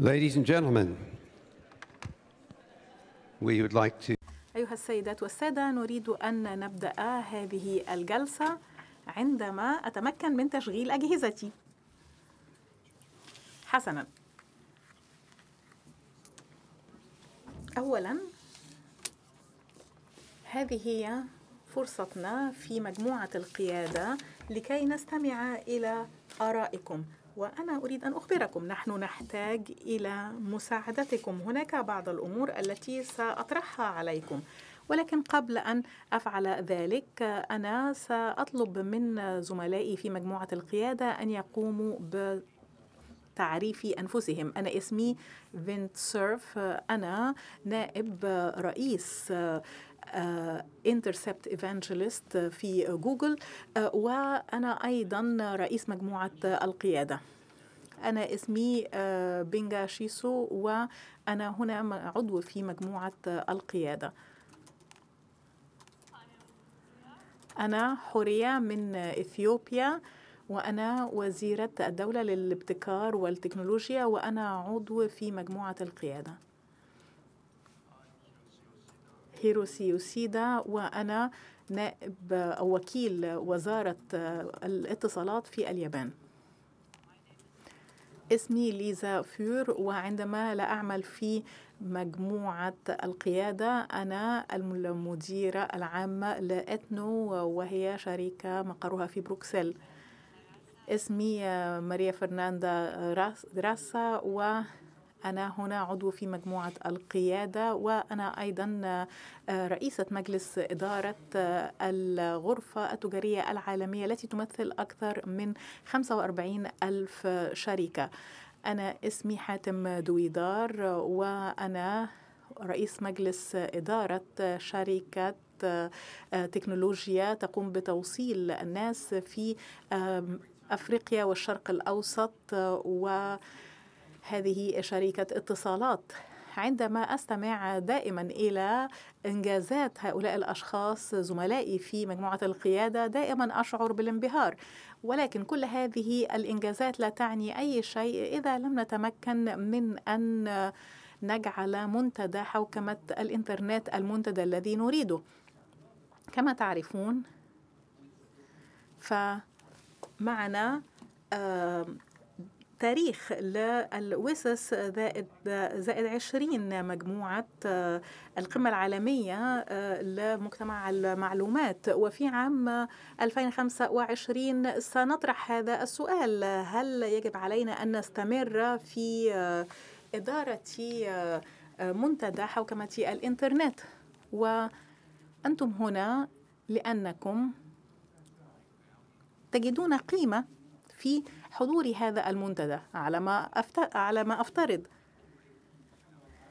Ladies and gentlemen, we would like to أيها السيدات والسادة نريد أن نبدأ هذه الجلسة عندما أتمكن من تشغيل أجهزتي حسنا أولا هذه هي فرصتنا في مجموعة القيادة لكي نستمع إلى آرائكم وأنا أريد أن أخبركم نحن نحتاج إلى مساعدتكم هناك بعض الأمور التي سأطرحها عليكم ولكن قبل أن أفعل ذلك أنا سأطلب من زملائي في مجموعة القيادة أن يقوموا ب تعريف أنفسهم أنا اسمي فينت سيرف أنا نائب رئيس انترسبت آه، ايفانجلست في جوجل آه، وانا ايضا رئيس مجموعه القياده أنا اسمي آه، بينجا شيسو وأنا هنا عضو في مجموعة القيادة أنا حورية من إثيوبيا وأنا وزيرة الدولة للابتكار والتكنولوجيا وأنا عضو في مجموعة القيادة هيروسي يوسيدا وأنا نائب أو وكيل وزارة الاتصالات في اليابان اسمي ليزا فيور وعندما لا أعمل في مجموعة القيادة أنا المديرة العامة لإتنو وهي شركة مقرها في بروكسل اسمي ماريا فرناندا راسا و أنا هنا عضو في مجموعة القيادة وأنا أيضا آه، رئيسة مجلس إدارة آه، الغرفة التجارية العالمية التي تمثل أكثر من 45 ألف شركة أنا اسمي حاتم دويدار وأنا رئيس مجلس إدارة شركة آه، تكنولوجيا تقوم بتوصيل الناس في أفريقيا والشرق الأوسط و هذه شركة اتصالات عندما استمع دائما الى انجازات هؤلاء الاشخاص زملائي في مجموعه القياده دائما اشعر بالانبهار ولكن كل هذه الانجازات لا تعني اي شيء اذا لم نتمكن من ان نجعل منتدى حوكمه الانترنت المنتدى الذي نريده كما تعرفون فمعنا تاريخ للوسس زائد زائد 20 مجموعة آه، القمة العالمية آه، لمجتمع المعلومات وفي عام 2025 سنطرح هذا السؤال هل يجب علينا أن نستمر في آه، إدارة منتدى حوكمة الإنترنت وأنتم هنا لأنكم تجدون قيمة في حضور هذا المنتدى على ما على ما افترض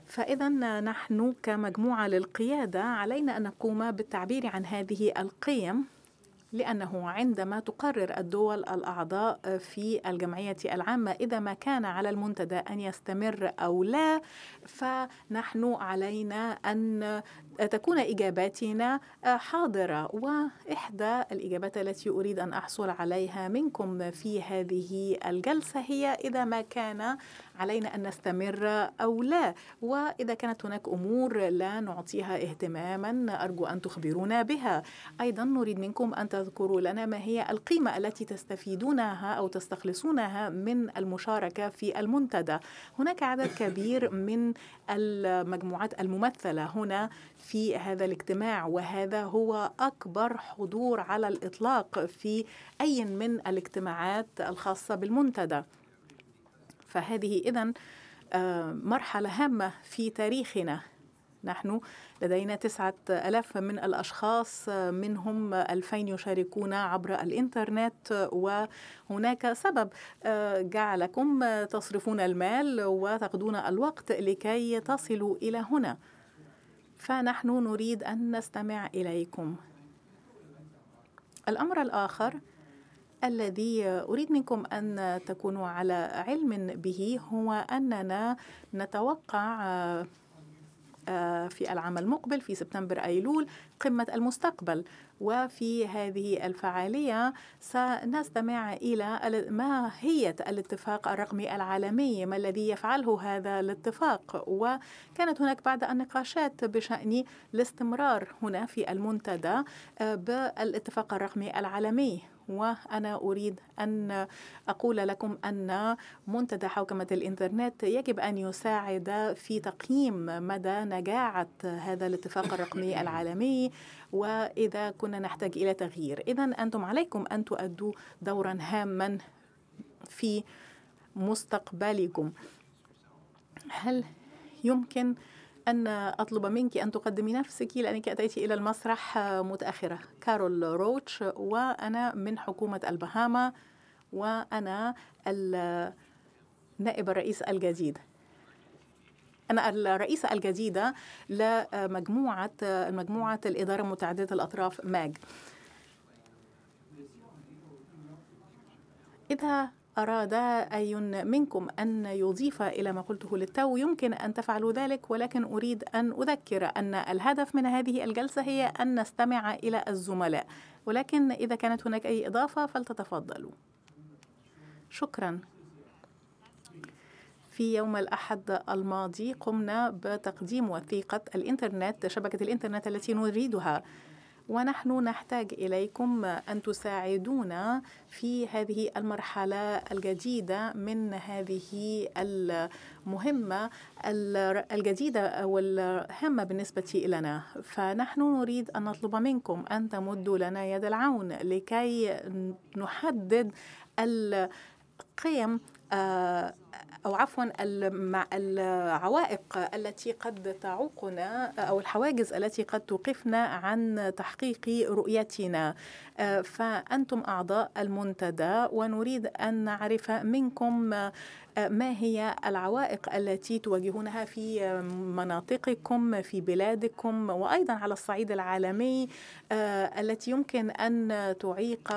فإذا نحن كمجموعة للقيادة علينا أن نقوم بالتعبير عن هذه القيم لأنه عندما تقرر الدول الأعضاء في الجمعية العامة إذا ما كان على المنتدى أن يستمر أو لا فنحن علينا أن تكون إجاباتنا آه، حاضرة وإحدى الإجابات التي أريد أن أحصل عليها منكم في هذه الجلسة هي إذا ما كان علينا أن نستمر أو لا وإذا كانت هناك أمور لا نعطيها اهتماما أرجو أن تخبرونا بها أيضا نريد منكم أن تذكروا لنا ما هي القيمة التي تستفيدونها أو تستخلصونها من المشاركة في المنتدى هناك عدد كبير من المجموعات الممثلة هنا في هذا الاجتماع وهذا هو أكبر حضور على الإطلاق في أي من الاجتماعات الخاصة بالمنتدى فهذه إذا آه، مرحلة هامة في تاريخنا نحن لدينا تسعة ألاف من الأشخاص آه، منهم ألفين يشاركون عبر الإنترنت وهناك سبب آه، جعلكم تصرفون المال وتقضون الوقت لكي تصلوا إلى هنا فنحن نريد أن نستمع إليكم الأمر الآخر الذي أريد منكم أن تكونوا على علم به هو أننا نتوقع آه، في العام المقبل في سبتمبر أيلول قمة المستقبل وفي هذه الفعالية سنستمع إلى ما هي الاتفاق الرقمي العالمي ما الذي يفعله هذا الاتفاق وكانت هناك بعض النقاشات بشأن الاستمرار هنا في المنتدى آه، بالاتفاق الرقمي العالمي وأنا أريد أن أقول لكم أن منتدى حوكمة الإنترنت يجب أن يساعد في تقييم مدى نجاعة هذا الاتفاق الرقمي العالمي وإذا كنا نحتاج إلى تغيير إذا أنتم عليكم أن تؤدوا دورا هاما في مستقبلكم هل يمكن أن أطلب منك أن تقدمي نفسك لأنك أتيت إلى المسرح متأخرة كارول روتش وأنا من حكومة البهاما وأنا النائب الرئيس الجديد أنا الرئيسة الجديدة لمجموعة مجموعة الإدارة متعددة الأطراف ماج إذا أراد أي منكم أن يضيف إلى ما قلته للتو يمكن أن تفعلوا ذلك ولكن أريد أن أذكر أن الهدف من هذه الجلسة هي أن نستمع إلى الزملاء ولكن إذا كانت هناك أي إضافة فلتتفضلوا شكرا في يوم الأحد الماضي قمنا بتقديم وثيقة الإنترنت شبكة الإنترنت التي نريدها ونحن نحتاج إليكم أن تساعدونا في هذه المرحلة الجديدة من هذه المهمة الجديدة أو الهامة بالنسبة لنا فنحن نريد أن نطلب منكم أن تمدوا لنا يد العون لكي نحدد القيم آه، أو عفوا العوائق التي قد تعوقنا أو الحواجز التي قد توقفنا عن تحقيق رؤيتنا آه، فأنتم أعضاء المنتدى ونريد أن نعرف منكم آه، ما هي العوائق التي تواجهونها في مناطقكم في بلادكم وأيضا على الصعيد العالمي التي يمكن أن تعيق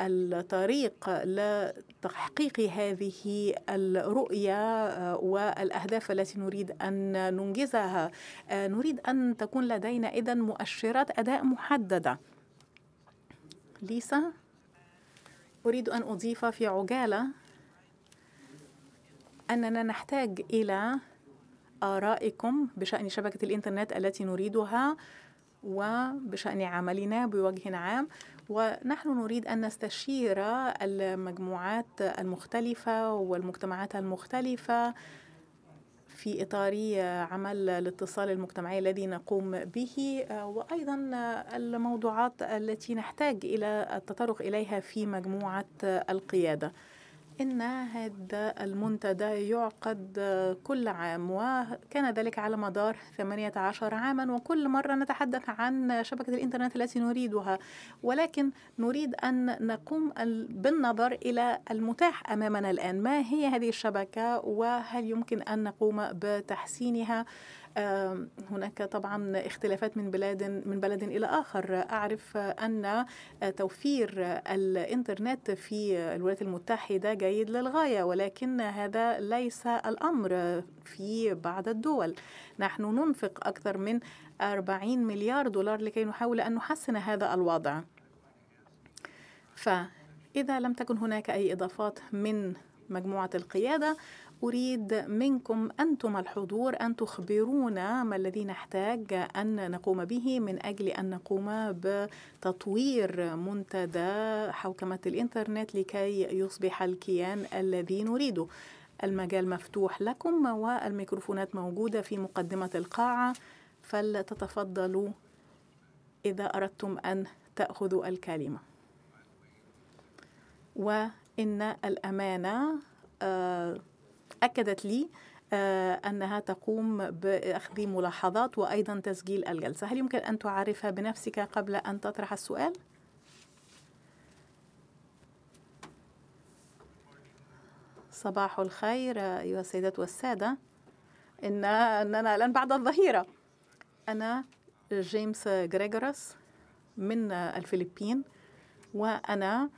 الطريق لتحقيق هذه الرؤية آه، والأهداف التي نريد أن ننجزها آه، نريد أن تكون لدينا إذا مؤشرات أداء محددة ليسا أريد أن أضيف في عجالة أننا نحتاج إلى آرائكم بشأن شبكة الإنترنت التي نريدها وبشأن عملنا بوجه عام ونحن نريد أن نستشير المجموعات المختلفة والمجتمعات المختلفة في إطار عمل الاتصال المجتمعي الذي نقوم به وأيضا الموضوعات التي نحتاج إلى التطرق إليها في مجموعة القيادة إن هذا المنتدى يعقد كل عام وكان ذلك على مدار 18 عاما وكل مرة نتحدث عن شبكة الإنترنت التي نريدها ولكن نريد أن نقوم بالنظر إلى المتاح أمامنا الآن ما هي هذه الشبكة وهل يمكن أن نقوم بتحسينها هناك طبعا اختلافات من بلاد من بلد إلى آخر أعرف أن توفير الإنترنت في الولايات المتحدة جيد للغاية ولكن هذا ليس الأمر في بعض الدول نحن ننفق أكثر من 40 مليار دولار لكي نحاول أن نحسن هذا الوضع فإذا لم تكن هناك أي إضافات من مجموعة القيادة أريد منكم أنتم الحضور أن تخبرونا ما الذي نحتاج أن نقوم به من أجل أن نقوم بتطوير منتدى حوكمة الإنترنت لكي يصبح الكيان الذي نريده المجال مفتوح لكم والميكروفونات موجودة في مقدمة القاعة فلتتفضلوا إذا أردتم أن تأخذوا الكلمة وإن الأمانة آه أكدت لي آه، أنها تقوم بأخذ ملاحظات وأيضا تسجيل الجلسة هل يمكن أن تعرفها بنفسك قبل أن تطرح السؤال؟ صباح الخير أيها السيدات والسادة إن أننا الآن بعد الظهيرة أنا جيمس جريجورس من الفلبين وأنا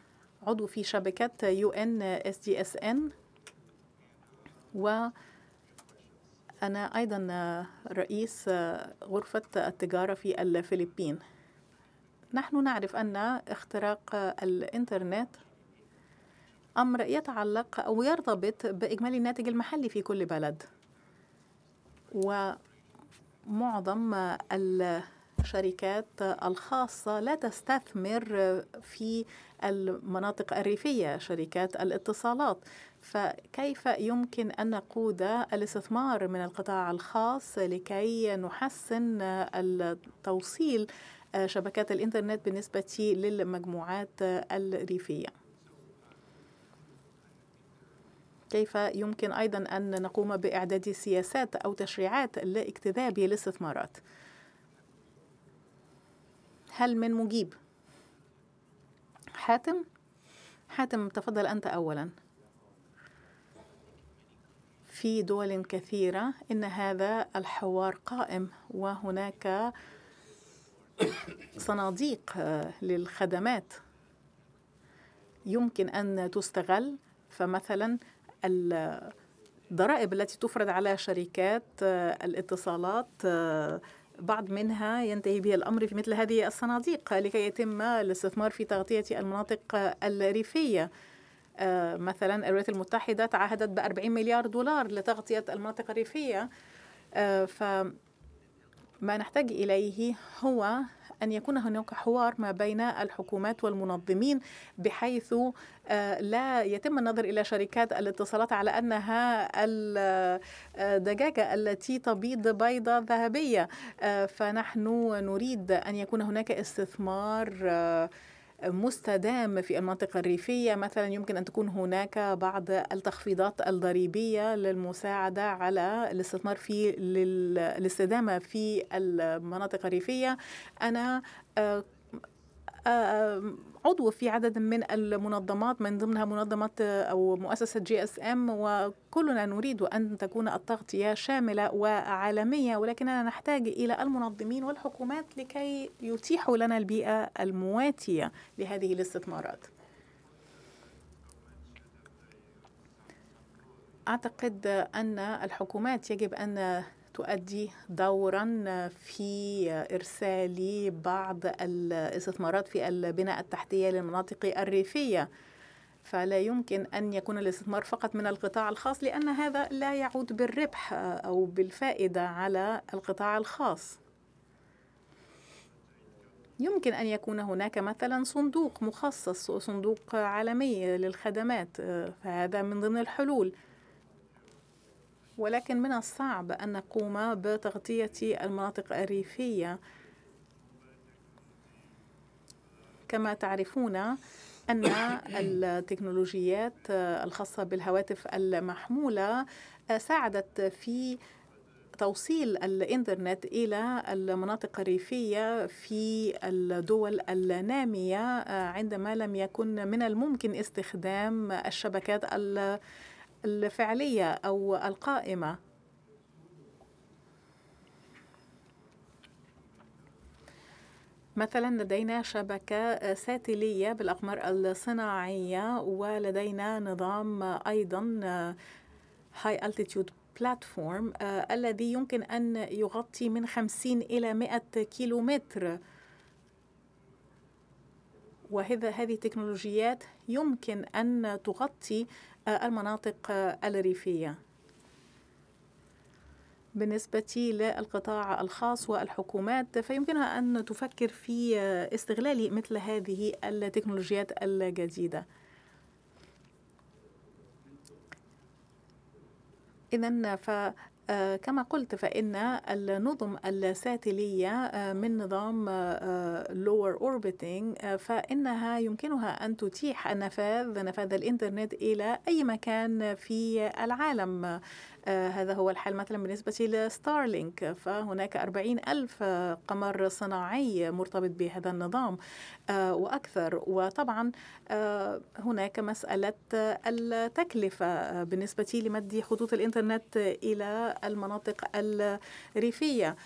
عضو في شبكة UNSDSN وأنا أيضا رئيس غرفة التجارة في الفلبين نحن نعرف أن اختراق الإنترنت أمر يتعلق أو يرتبط بإجمالي الناتج المحلي في كل بلد ومعظم ال الشركات الخاصة لا تستثمر في المناطق الريفية شركات الاتصالات فكيف يمكن أن نقود الاستثمار من القطاع الخاص لكي نحسن التوصيل شبكات الإنترنت بالنسبة للمجموعات الريفية كيف يمكن أيضا أن نقوم بإعداد سياسات أو تشريعات لاكتذاب الاستثمارات هل من مجيب حاتم حاتم تفضل أنت أولا في دول كثيرة إن هذا الحوار قائم وهناك صناديق للخدمات يمكن أن تستغل فمثلا الضرائب التي تفرض على شركات الاتصالات بعض منها ينتهي به الأمر في مثل هذه الصناديق لكي يتم الاستثمار في تغطية المناطق الريفية آه، مثلا الولايات المتحدة تعهدت ب 40 مليار دولار لتغطية المناطق الريفية آه، فما نحتاج إليه هو أن يكون هناك حوار ما بين الحكومات والمنظمين بحيث آه، لا يتم النظر إلى شركات الاتصالات على أنها الدجاجة آه، التي تبيض بيضة ذهبية آه، فنحن نريد أن يكون هناك استثمار مستدام في المنطقة الريفية مثلا يمكن أن تكون هناك بعض التخفيضات الضريبية للمساعدة على الاستثمار في الاستدامة في المناطق الريفية أنا آه، آه، آه، عضو في عدد من المنظمات من ضمنها منظمة أو مؤسسة جي اس ام وكلنا نريد أن تكون التغطية شاملة وعالمية ولكننا نحتاج إلى المنظمين والحكومات لكي يتيحوا لنا البيئة المواتية لهذه الاستثمارات أعتقد أن الحكومات يجب أن تؤدي دورا في إرسال بعض الاستثمارات في البناء التحتية للمناطق الريفية فلا يمكن أن يكون الاستثمار فقط من القطاع الخاص لأن هذا لا يعود بالربح أو بالفائدة على القطاع الخاص يمكن أن يكون هناك مثلا صندوق مخصص صندوق عالمي للخدمات فهذا من ضمن الحلول ولكن من الصعب أن نقوم بتغطية المناطق الريفية كما تعرفون أن التكنولوجيات الخاصة بالهواتف المحمولة ساعدت في توصيل الإنترنت إلى المناطق الريفية في الدول النامية عندما لم يكن من الممكن استخدام الشبكات المحمولة الفعلية أو القائمة مثلا لدينا شبكة ساتلية بالأقمار الصناعية ولدينا نظام أيضا High Altitude بلاتفورم آه، الذي يمكن أن يغطي من 50 إلى 100 كيلومتر وهذا هذه التكنولوجيات يمكن أن تغطي آه، المناطق آه، الريفية بالنسبة للقطاع الخاص والحكومات فيمكنها أن تفكر في آه، استغلال مثل هذه التكنولوجيات الجديدة إذا آه، كما قلت فإن النظم الساتلية آه، من نظام آه، lower orbiting فإنها يمكنها أن تتيح النفاذ نفاذ الإنترنت إلى أي مكان في العالم آه، هذا هو الحال مثلا بالنسبة لستارلينك فهناك أربعين ألف قمر صناعي مرتبط بهذا النظام آه، وأكثر وطبعا آه، هناك مسألة التكلفة بالنسبة لمد خطوط الإنترنت إلى المناطق الريفية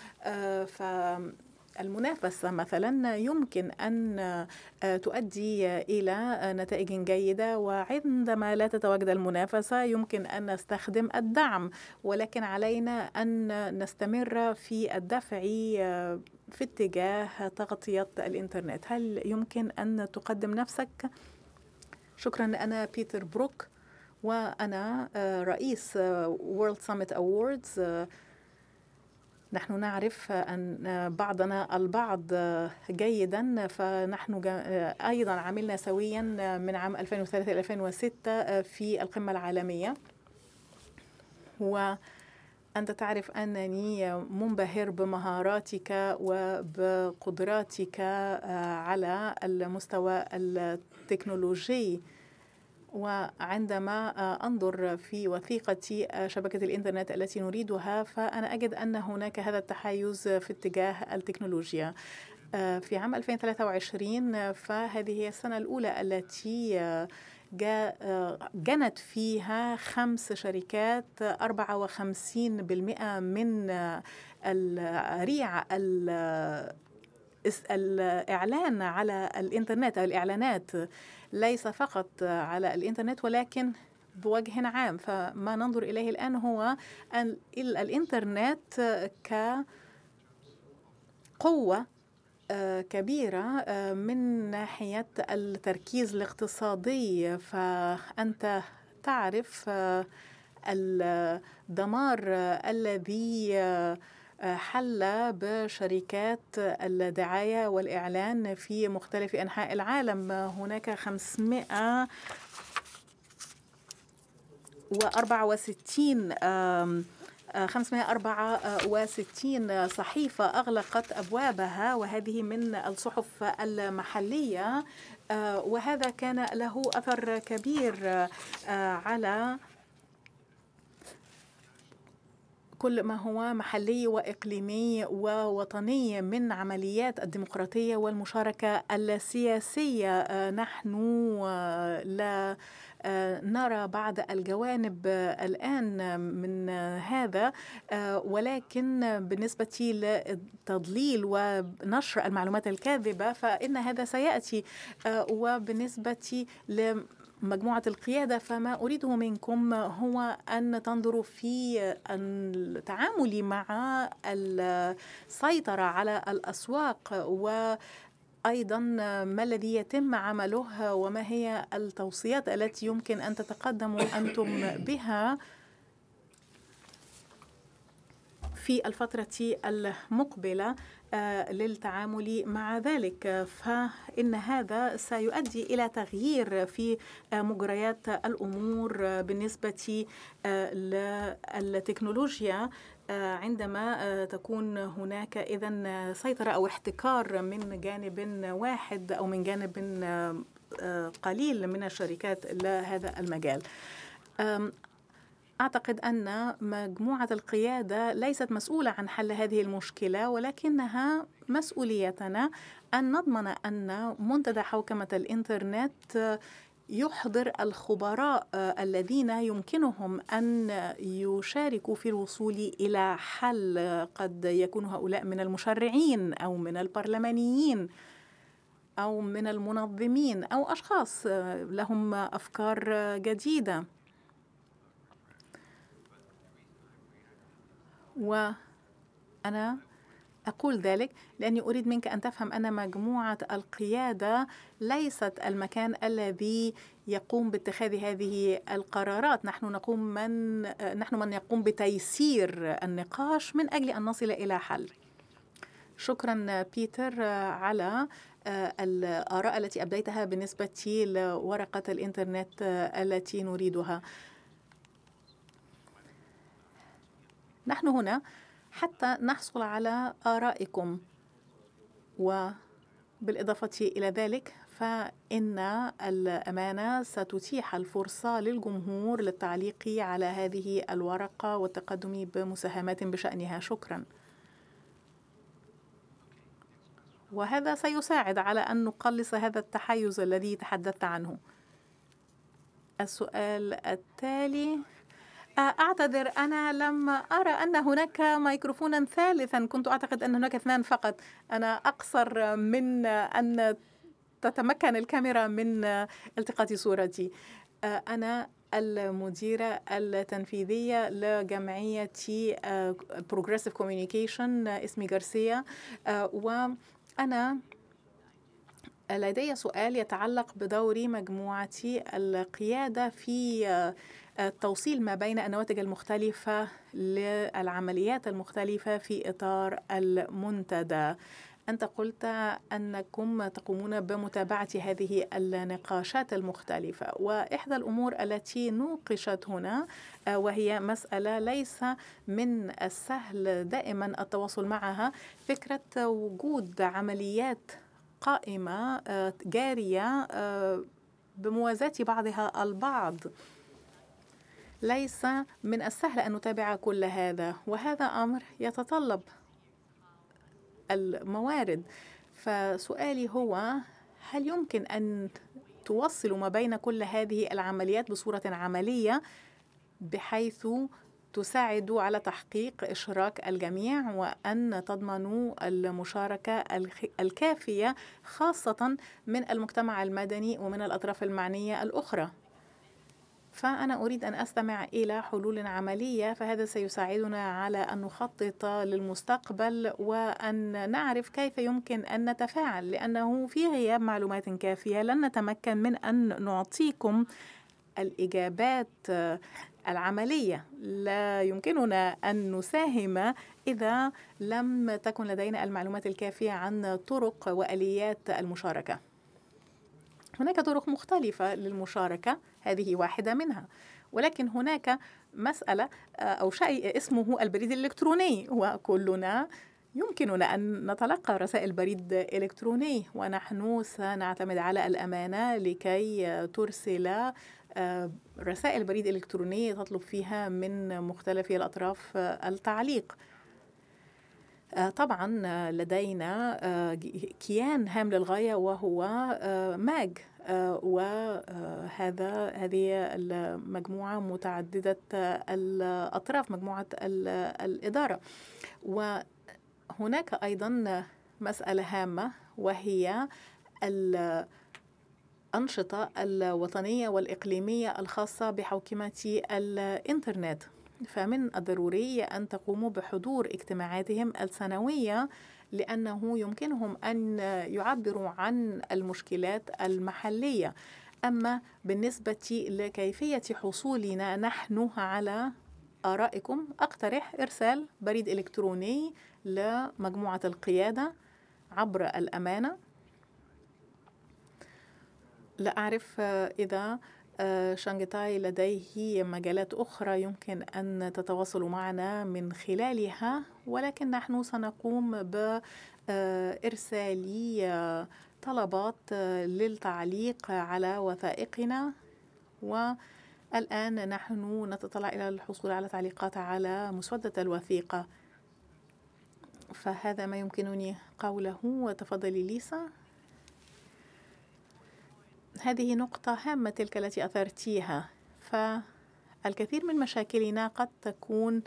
ف المنافسة مثلا يمكن أن آه، تؤدي إلى آه، نتائج جيدة وعندما لا تتواجد المنافسة يمكن أن نستخدم الدعم ولكن علينا أن نستمر في الدفع آه، في اتجاه تغطية الإنترنت هل يمكن أن تقدم نفسك؟ شكرا أنا بيتر بروك وأنا رئيس World Summit Awards نحن نعرف أن بعضنا البعض جيدا فنحن أيضا عملنا سويا من عام 2003 إلى 2006 في القمة العالمية وأنت تعرف أنني منبهر بمهاراتك وبقدراتك على المستوى التكنولوجي وعندما آه، أنظر في وثيقة آه، شبكة الإنترنت التي نريدها فأنا أجد أن هناك هذا التحيز في اتجاه التكنولوجيا آه، في عام 2023 فهذه هي السنة الأولى التي جنت فيها خمس شركات 54% من الريع الإعلان على الإنترنت أو الإعلانات ليس فقط على الإنترنت ولكن بوجه عام فما ننظر إليه الآن هو الإنترنت كقوة آه، كبيرة آه، من ناحية التركيز الاقتصادي فأنت تعرف آه، الدمار الذي حل بشركات الدعاية والإعلان في مختلف أنحاء العالم هناك 500 و64 564 صحيفة أغلقت أبوابها وهذه من الصحف المحلية آه، وهذا كان له أثر كبير آه، على كل ما هو محلي وإقليمي ووطني من عمليات الديمقراطية والمشاركة السياسية آه، نحن آه، لا آه، نرى بعض الجوانب الآن من هذا ولكن بالنسبة للتضليل ونشر المعلومات الكاذبة فإن هذا سيأتي وبالنسبة ل مجموعة القيادة فما أريده منكم هو أن تنظروا في التعامل مع السيطرة على الأسواق و ايضا ما الذي يتم عمله وما هي التوصيات التي يمكن ان تتقدموا انتم بها في الفتره المقبله آه، للتعامل مع ذلك فإن هذا سيؤدي إلى تغيير في آه، مجريات الأمور آه، بالنسبة للتكنولوجيا عندما تكون هناك إذا سيطرة أو احتكار من جانب واحد أو من جانب قليل من الشركات لهذا المجال أعتقد أن مجموعة القيادة ليست مسؤولة عن حل هذه المشكلة ولكنها مسؤوليتنا أن نضمن أن منتدى حوكمة الإنترنت يحضر الخبراء آه، الذين يمكنهم ان يشاركوا في الوصول الى حل قد يكون هؤلاء من المشرعين او من البرلمانيين او من المنظمين او اشخاص آه، لهم افكار جديده وأنا أقول ذلك لأني أريد منك أن تفهم أن مجموعة القيادة ليست المكان الذي يقوم باتخاذ هذه القرارات، نحن نقوم من نحن من يقوم بتيسير النقاش من أجل أن نصل إلى حل. شكرا بيتر على آه، الآراء التي أبديتها بالنسبة لورقة الإنترنت آه، التي نريدها. نحن هنا حتى نحصل على آرائكم وبالإضافة إلى ذلك فإن الأمانة ستتيح الفرصة للجمهور للتعليق على هذه الورقة والتقدم بمساهمات بشأنها شكرا وهذا سيساعد على أن نقلص هذا التحيز الذي تحدثت عنه السؤال التالي أعتذر أنا لم أرى أن هناك ميكروفونا ثالثا كنت أعتقد أن هناك اثنان فقط أنا أقصر من أن تتمكن الكاميرا من التقاط صورتي آه، أنا المديرة التنفيذية لجمعية آه، Progressive Communication اسمي غارسيا آه، وأنا لدي سؤال يتعلق بدور مجموعتي القيادة في التوصيل ما بين النواتج المختلفة للعمليات المختلفة في إطار المنتدى أنت قلت أنكم تقومون بمتابعة هذه النقاشات المختلفة وإحدى الأمور التي نوقشت هنا آه، وهي مسألة ليس من السهل دائما التواصل معها فكرة وجود عمليات قائمة آه، جارية آه، بموازاة بعضها البعض ليس من السهل أن نتابع كل هذا وهذا أمر يتطلب الموارد فسؤالي هو هل يمكن أن توصلوا ما بين كل هذه العمليات بصورة عملية بحيث تساعدوا على تحقيق إشراك الجميع وأن تضمنوا المشاركة الكافية خاصة من المجتمع المدني ومن الأطراف المعنية الأخرى فأنا أريد أن أستمع إلى حلول عملية فهذا سيساعدنا على أن نخطط للمستقبل وأن نعرف كيف يمكن أن نتفاعل لأنه في غياب معلومات كافية لن نتمكن من أن نعطيكم الإجابات العملية لا يمكننا أن نساهم إذا لم تكن لدينا المعلومات الكافية عن طرق وآليات المشاركة هناك طرق مختلفة للمشاركة هذه واحدة منها ولكن هناك مسألة آه، أو شيء اسمه البريد الإلكتروني وكلنا يمكننا أن نتلقى رسائل بريد إلكتروني ونحن سنعتمد على الأمانة لكي ترسل آه، رسائل بريد إلكتروني تطلب فيها من مختلف الأطراف آه، التعليق آه، طبعا آه، لدينا آه، كيان هام للغاية وهو ماج وهذا هذه المجموعة متعددة الأطراف مجموعة الإدارة وهناك أيضا مسألة هامة وهي الأنشطة الوطنية والإقليمية الخاصة بحوكمة الإنترنت فمن الضروري أن تقوموا بحضور اجتماعاتهم السنوية لأنه يمكنهم أن يعبروا عن المشكلات المحلية أما بالنسبة لكيفية حصولنا نحن على آرائكم أقترح إرسال بريد إلكتروني لمجموعة القيادة عبر الأمانة لا أعرف إذا آه، شانغتاي لديه مجالات أخرى يمكن أن تتواصلوا معنا من خلالها ولكن نحن سنقوم بإرسال طلبات للتعليق على وثائقنا والآن نحن نتطلع إلى الحصول على تعليقات على مسودة الوثيقة فهذا ما يمكنني قوله وتفضلي ليسا هذه نقطة هامة تلك التي أثرتيها فالكثير من مشاكلنا قد تكون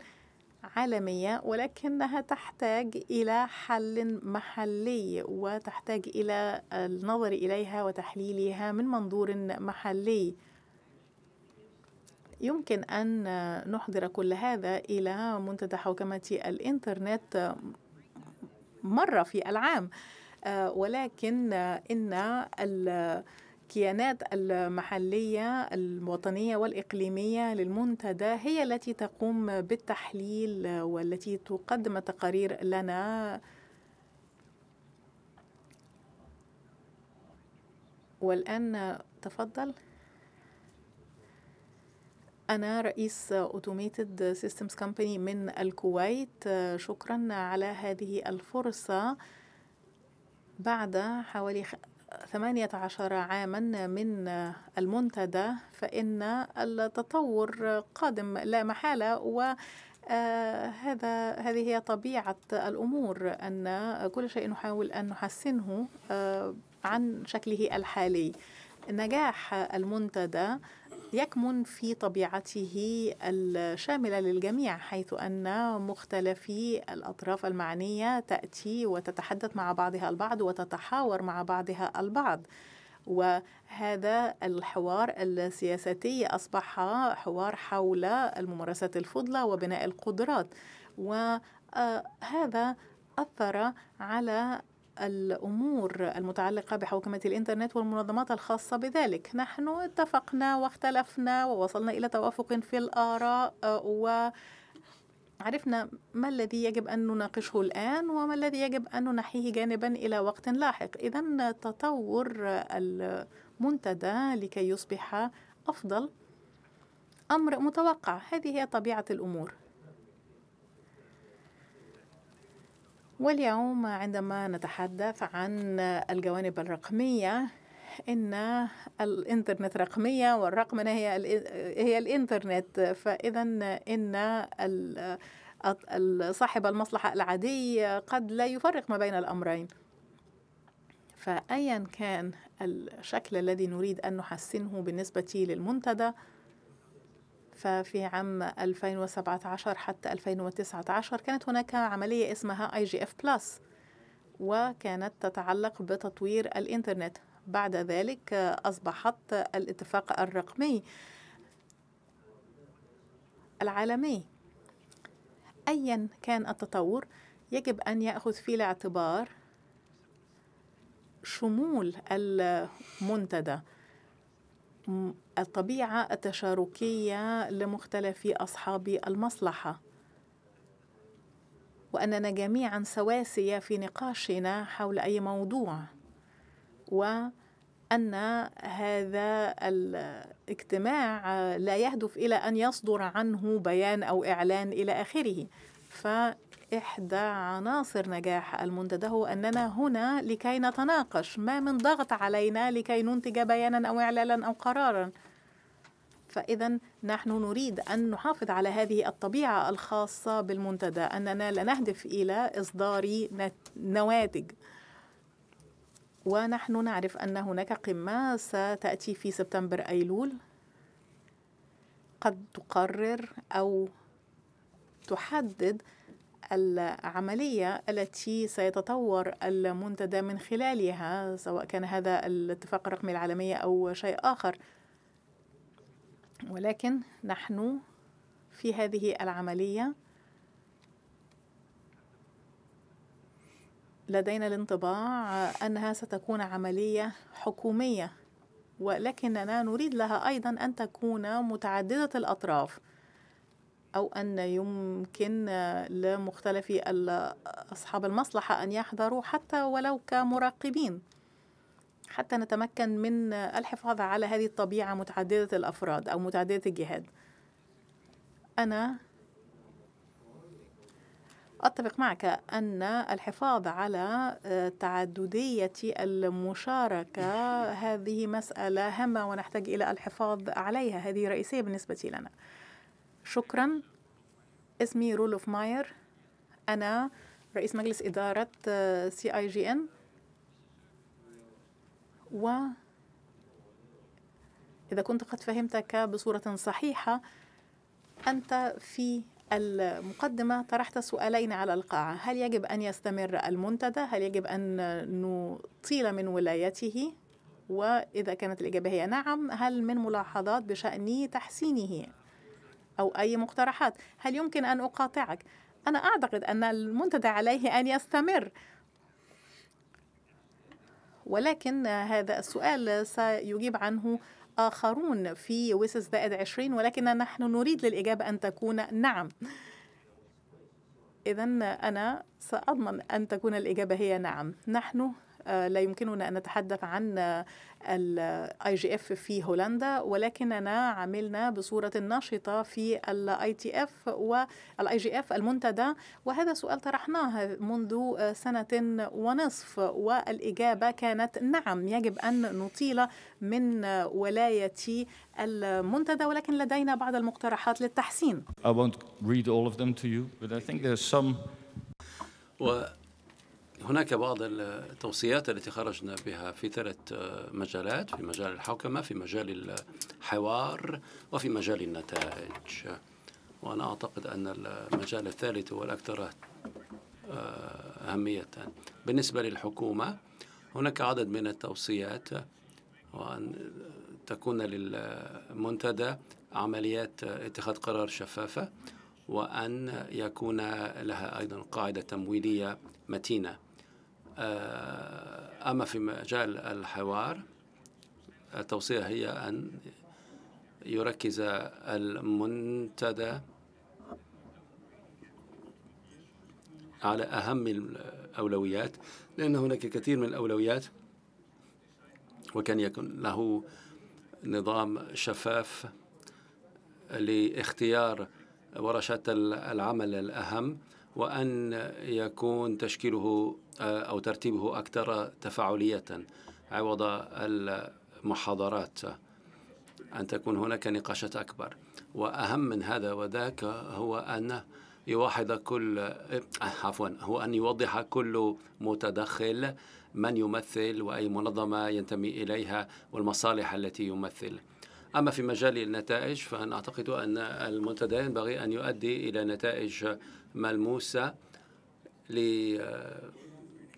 عالمية ولكنها تحتاج إلى حل محلي وتحتاج إلى النظر إليها وتحليلها من منظور محلي يمكن أن نحضر كل هذا إلى منتدى حوكمة الإنترنت مرة في العام ولكن إن الكيانات المحلية الوطنية والإقليمية للمنتدى هي التي تقوم بالتحليل والتي تقدم تقارير لنا والآن تفضل أنا رئيس Automated Systems Company من الكويت شكرا على هذه الفرصة بعد حوالي 18 عاما من المنتدى فإن التطور قادم لا محالة و آه هذا هذه هي طبيعة الأمور أن كل شيء نحاول أن نحسنه آه عن شكله الحالي نجاح المنتدى يكمن في طبيعته الشاملة للجميع حيث أن مختلفي الأطراف المعنية تأتي وتتحدث مع بعضها البعض وتتحاور مع بعضها البعض وهذا الحوار السياساتي أصبح حوار حول الممارسات الفضلى وبناء القدرات وهذا أثر على الأمور المتعلقة بحوكمة الإنترنت والمنظمات الخاصة بذلك نحن اتفقنا واختلفنا ووصلنا إلى توافق في الآراء وعرفنا ما الذي يجب أن نناقشه الآن وما الذي يجب أن ننحيه جانبا إلى وقت لاحق إذا تطور المنتدى لكي يصبح أفضل أمر متوقع هذه هي طبيعة الأمور واليوم عندما نتحدث عن الجوانب الرقمية ان الانترنت رقميه والرقمنه هي هي الانترنت فاذا ان صاحب المصلحه العادي قد لا يفرق ما بين الامرين فايا كان الشكل الذي نريد ان نحسنه بالنسبه للمنتدى ففي عام 2017 حتى 2019 كانت هناك عملية اسمها اي جي اف بلس وكانت تتعلق بتطوير الإنترنت بعد ذلك أصبحت الاتفاق الرقمي العالمي أيا كان التطور يجب أن يأخذ في الاعتبار شمول المنتدى الطبيعة التشاركية لمختلف أصحاب المصلحة وأننا جميعا سواسية في نقاشنا حول أي موضوع وأن هذا الاجتماع لا يهدف إلى أن يصدر عنه بيان أو إعلان إلى آخره ف إحدى عناصر نجاح المنتدى هو أننا هنا لكي نتناقش ما من ضغط علينا لكي ننتج بيانا أو إعلالا أو قرارا فإذا نحن نريد أن نحافظ على هذه الطبيعة الخاصة بالمنتدى أننا لا نهدف إلى إصدار نواتج ونحن نعرف أن هناك قمة ستأتي في سبتمبر أيلول قد تقرر أو تحدد العملية التي سيتطور المنتدى من خلالها سواء كان هذا الاتفاق الرقمي العالمي أو شيء آخر ولكن نحن في هذه العملية لدينا الانطباع أنها ستكون عملية حكومية ولكننا نريد لها أيضا أن تكون متعددة الأطراف أو أن يمكن لمختلف أصحاب المصلحة أن يحضروا حتى ولو كمراقبين حتى نتمكن من الحفاظ على هذه الطبيعة متعددة الأفراد أو متعددة الجهاد أنا أتفق معك أن الحفاظ على آه، تعددية المشاركة هذه مسألة هامة ونحتاج إلى الحفاظ عليها هذه رئيسية بالنسبة لنا شكرا اسمي رولوف ماير أنا رئيس مجلس إدارة سي آي جي إن و إذا كنت قد فهمتك بصورة صحيحة أنت في المقدمة طرحت سؤالين على القاعة هل يجب أن يستمر المنتدى؟ هل يجب أن نطيل من ولايته؟ وإذا كانت الإجابة هي نعم هل من ملاحظات بشأن تحسينه أو أي مقترحات هل يمكن أن أقاطعك؟ أنا أعتقد أن المنتدى عليه أن يستمر ولكن هذا السؤال سيجيب عنه آخرون في ويسس زائد 20 ولكن نحن نريد للإجابة أن تكون نعم إذا أنا سأضمن أن تكون الإجابة هي نعم نحن آه، لا يمكننا أن نتحدث عن الاي جي اف في هولندا ولكننا عملنا بصورة ناشطه في الاي تي اف والاي جي اف المنتدى وهذا سؤال طرحناه منذ آه، سنة ونصف والإجابة كانت نعم يجب أن نطيل من آه، ولاية المنتدى ولكن لدينا بعض المقترحات للتحسين. I won't read all of them to you, but I think there's some. هناك بعض التوصيات التي خرجنا بها في ثلاث مجالات في مجال الحوكمة في مجال الحوار وفي مجال النتائج وأنا أعتقد أن المجال الثالث هو الأكثر آه، أهمية بالنسبة للحكومة هناك عدد من التوصيات وأن تكون للمنتدى عمليات اتخاذ قرار شفافة وأن يكون لها أيضا قاعدة تمويلية متينة آه، أما في مجال الحوار التوصية هي أن يركز المنتدى على أهم الأولويات لأن هناك كثير من الأولويات وكان يكون له نظام شفاف لاختيار ورشات العمل الأهم وأن يكون تشكيله أو ترتيبه أكثر تفاعلية عوض المحاضرات أن تكون هناك نقاشات أكبر وأهم من هذا وذاك هو أن يوحد كل عفوا هو أن يوضح كل متدخل من يمثل وأي منظمة ينتمي إليها والمصالح التي يمثل أما في مجال النتائج فأنا أعتقد أن المنتدى ينبغي أن يؤدي إلى نتائج ملموسة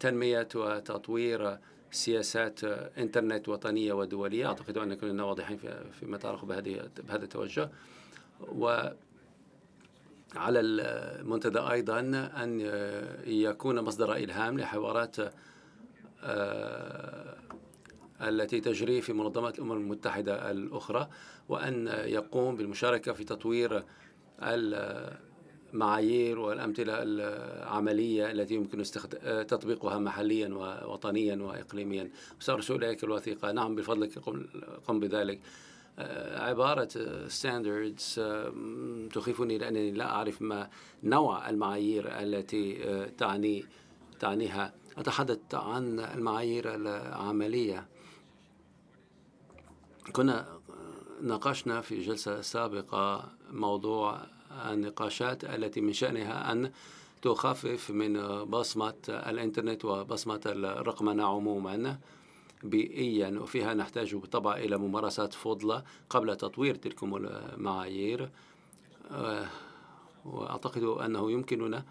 تنمية وتطوير سياسات انترنت وطنية ودولية أعتقد أن كنا واضحين فيما يتعلق بهذه بهذا التوجه وعلى المنتدى أيضا أن يكون مصدر إلهام لحوارات آه، التي تجري في منظمة الأمم المتحدة الأخرى وأن يقوم بالمشاركة في تطوير المعايير والأمثلة العملية التي يمكن آه، تطبيقها محليا ووطنيا وإقليميا سأرسل إليك الوثيقة نعم بفضلك قم بذلك آه، عبارة standards آه، تخيفني لأنني لا أعرف ما نوع المعايير التي تعني تعنيها أتحدث عن المعايير العملية كنا ناقشنا في جلسة سابقة موضوع النقاشات التي من شأنها أن تخفف من بصمة الإنترنت وبصمة الرقمنة عموما بيئيا وفيها نحتاج بالطبع إلى ممارسات فضلة قبل تطوير تلك المعايير آه، وأعتقد أنه يمكننا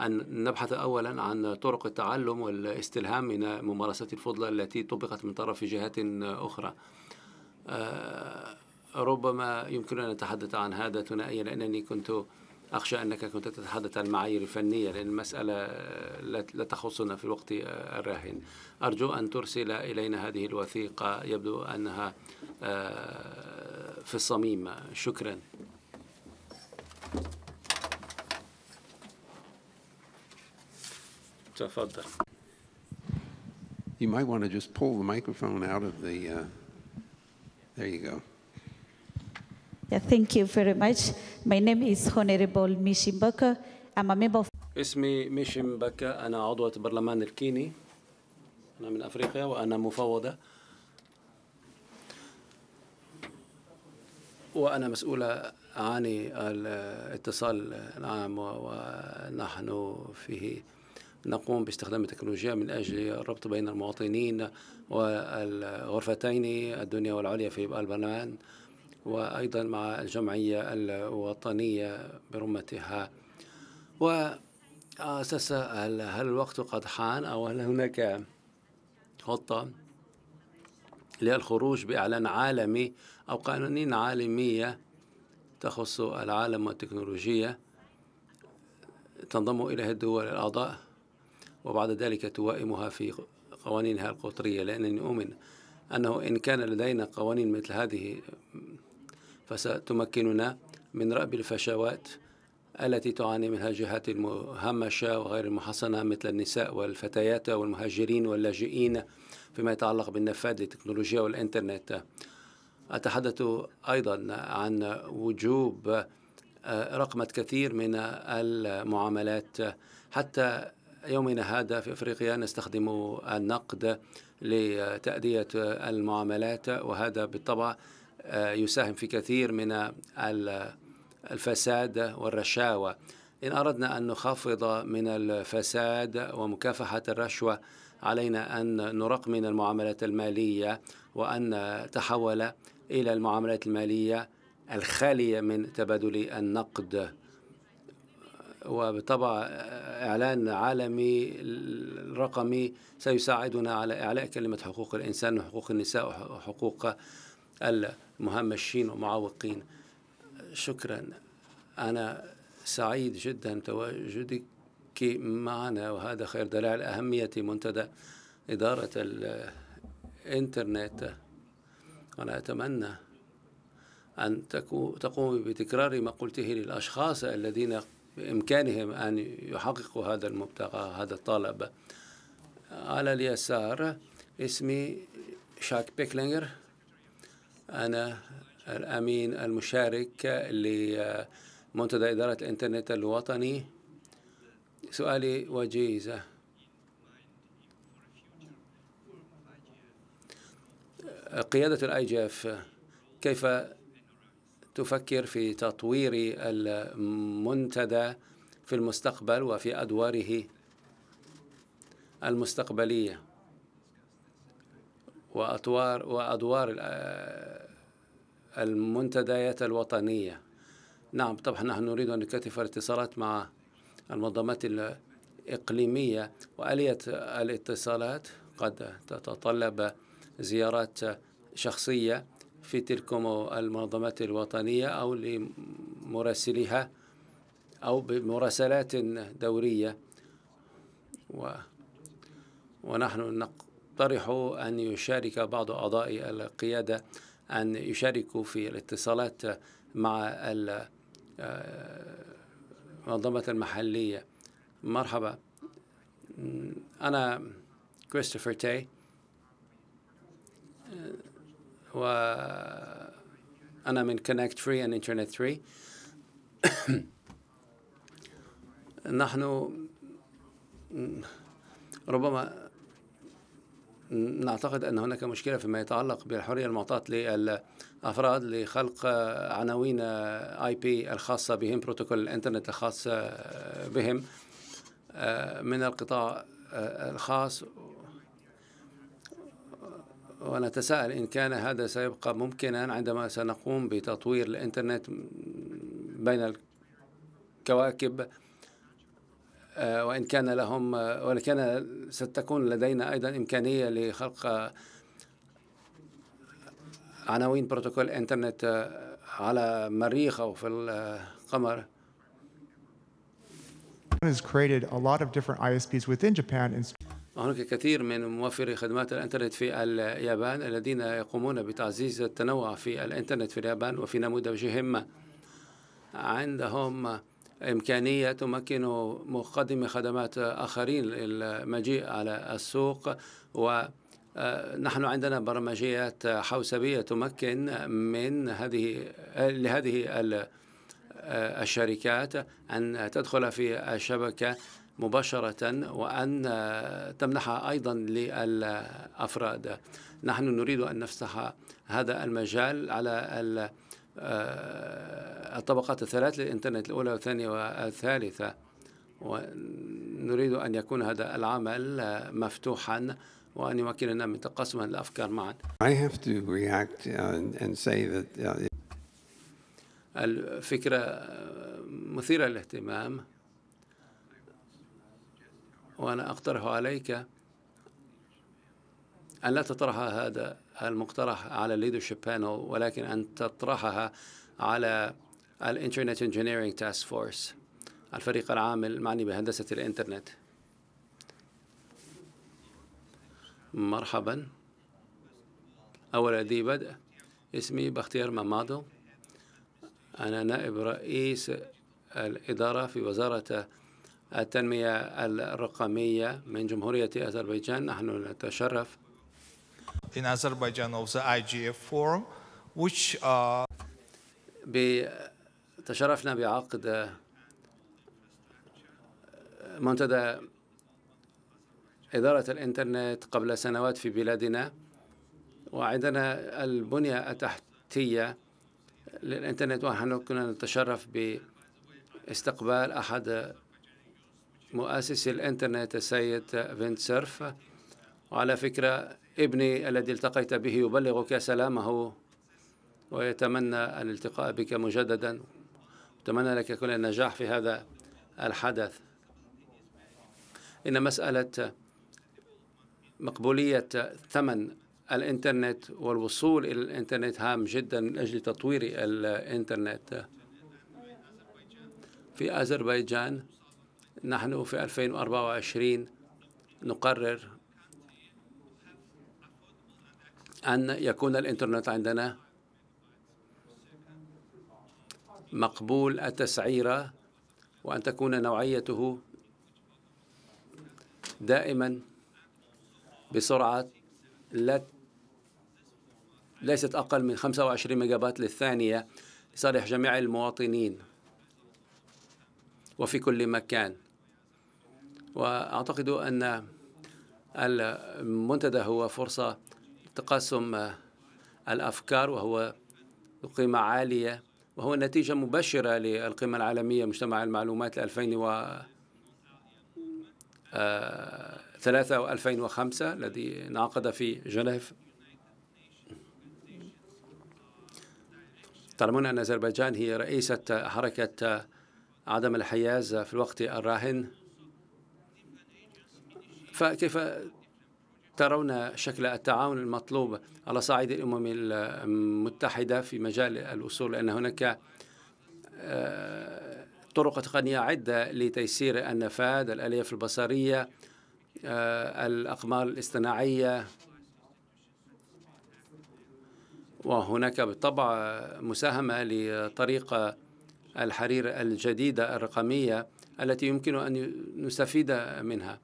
أن نبحث أولا عن طرق التعلم والاستلهام من ممارسات الفضلة التي طبقت من طرف جهات أخرى آه، ربما يمكننا أن نتحدث عن هذا ثنائيا لأنني كنت أخشى أنك كنت تتحدث عن المعايير الفنية لأن المسألة لا تخصنا في الوقت الراهن أرجو أن ترسل إلينا هذه الوثيقة يبدو أنها آه، في الصميم شكرا تفضل You might want to just pull the microphone out of the, uh, there you go. Yeah, thank you very much. My name is Honorable Mishimbaka. I'm a member of اسمي بكا أنا عضوة برلمان الكيني أنا من أفريقيا وأنا مفوضة وأنا مسؤولة عن الاتصال العام ونحن فيه نقوم باستخدام التكنولوجيا من أجل الربط بين المواطنين والغرفتين الدنيا والعليا في البرلمان وأيضا مع الجمعية الوطنية برمتها وأتساءل هل الوقت قد حان أو هل هناك خطة للخروج بإعلان عالمي أو قوانين عالمية تخص العالم والتكنولوجيا تنضم إليها الدول الأعضاء وبعد ذلك توائمها في قوانينها القطرية لأنني أؤمن أنه إن كان لدينا قوانين مثل هذه فستمكننا من رأب الفشوات التي تعاني منها الجهات المهمشة وغير المحصنة مثل النساء والفتيات والمهاجرين واللاجئين فيما يتعلق بالنفاذ للتكنولوجيا والإنترنت أتحدث أيضا عن وجوب آه، رقمة كثير من المعاملات حتى يومنا هذا في افريقيا نستخدم النقد لتاديه المعاملات وهذا بالطبع آه، يساهم في كثير من الفساد والرشاوى إن أردنا أن نخفض من الفساد ومكافحة الرشوة علينا أن نرقمن المعاملات المالية وأن نتحول إلى المعاملات المالية الخالية من تبادل النقد وبالطبع إعلان عالمي رقمي سيساعدنا على إعلاء كلمة حقوق الإنسان وحقوق النساء وحقوق مهمشين ومعوقين شكرا أنا سعيد جدا تواجدك معنا وهذا خير دلائل أهمية منتدى إدارة الإنترنت أنا أتمنى أن تقومي بتكرار ما قلته للأشخاص الذين بإمكانهم أن يحققوا هذا المبتغى هذا الطلب على اليسار اسمي شاك بيكلينجر أنا الأمين المشارك لمنتدى إدارة الإنترنت الوطني سؤالي وجيزة قيادة الاي جي اف كيف تفكر في تطوير المنتدى في المستقبل وفي أدواره المستقبلية وأطوار وأدوار آه، المنتديات الوطنية نعم طبعا نحن نريد أن نكثف الاتصالات مع المنظمات الإقليمية وآلية الاتصالات قد تتطلب زيارات شخصية في تلك المنظمات الوطنية أو لمراسليها أو بمراسلات دورية و ونحن نق يقترحوا أن يشارك بعض أعضاء القيادة أن يشاركوا في الاتصالات مع المنظمة آه، المحلية مرحبا أنا كريستوفر تاي و أنا من كونكت 3 and انترنت 3 نحن ربما نعتقد أن هناك مشكلة فيما يتعلق بالحرية المعطاة للأفراد لخلق عناوين آي بي الخاصة بهم بروتوكول الإنترنت الخاص بهم من القطاع الخاص ونتساءل إن كان هذا سيبقى ممكنا عندما سنقوم بتطوير الإنترنت بين الكواكب آه، وإن كان لهم آه، وإن كان ستكون لدينا أيضا إمكانية لخلق آه، عناوين بروتوكول إنترنت على المريخ أو في القمر has created a lot of different ISPs within Japan هناك كثير من موفري خدمات الانترنت في اليابان الذين يقومون بتعزيز التنوع في الانترنت في اليابان وفي نموذجهم عندهم إمكانية تمكن مقدم خدمات آخرين للمجيء على السوق و آه، نحن عندنا برمجيات حوسبية تمكن من هذه لهذه آه، الشركات أن تدخل في الشبكة مباشرة وأن آه، تمنحها أيضا للأفراد نحن نريد أن نفتح هذا المجال على آه، الطبقات الثلاث للإنترنت الأولى والثانية والثالثة ونريد أن يكون هذا العمل مفتوحا وأن يمكننا من تقاسم الأفكار معا I have to react and say that uh, الفكرة مثيرة للاهتمام وأنا أقترح عليك أن لا تطرح هذا المقترح على الليدرشيب بانل ولكن أن تطرحها على الانترنت انجينيرنج تاسك فورس الفريق العام المعني بهندسة الإنترنت مرحبا أول ذي بدء اسمي بختيار مامادو أنا نائب رئيس الإدارة في وزارة التنمية الرقمية من جمهورية أذربيجان نحن نتشرف in Azerbaijan of the IGF forum, which uh, تشرفنا بعقد آه، منتدى إدارة الإنترنت قبل سنوات في بلادنا وعندنا البنية التحتية للإنترنت ونحن كنا نتشرف باستقبال أحد مؤسسي الإنترنت السيد فينت سيرف وعلى فكرة ابني الذي التقيت به يبلغك سلامه ويتمنى الالتقاء بك مجددا أتمنى لك كل النجاح في هذا الحدث إن مسألة مقبولية ثمن الإنترنت والوصول إلى الإنترنت هام جدا من أجل تطوير الإنترنت في أذربيجان نحن في 2024 نقرر أن يكون الإنترنت عندنا مقبول التسعيرة وأن تكون نوعيته دائما بسرعة لا ليست أقل من 25 ميجا بايت للثانية لصالح جميع المواطنين وفي كل مكان وأعتقد أن المنتدى هو فرصة تقاسم آه، الأفكار وهو قيمة عالية وهو نتيجة مبشرة للقيمة العالمية مجتمع المعلومات 2003 و 2005 آه، الذي انعقد في جنيف تعلمون أن أذربيجان هي رئيسة حركة آه، عدم الحياز في الوقت الراهن فكيف ترون شكل التعاون المطلوب على صعيد الامم المتحده في مجال الاصول لان هناك آه، طرق تقنيه عده لتيسير النفاذ الالياف البصريه آه، الاقمار الاصطناعيه وهناك بالطبع مساهمه لطريقه الحرير الجديده الرقميه التي يمكن ان نستفيد منها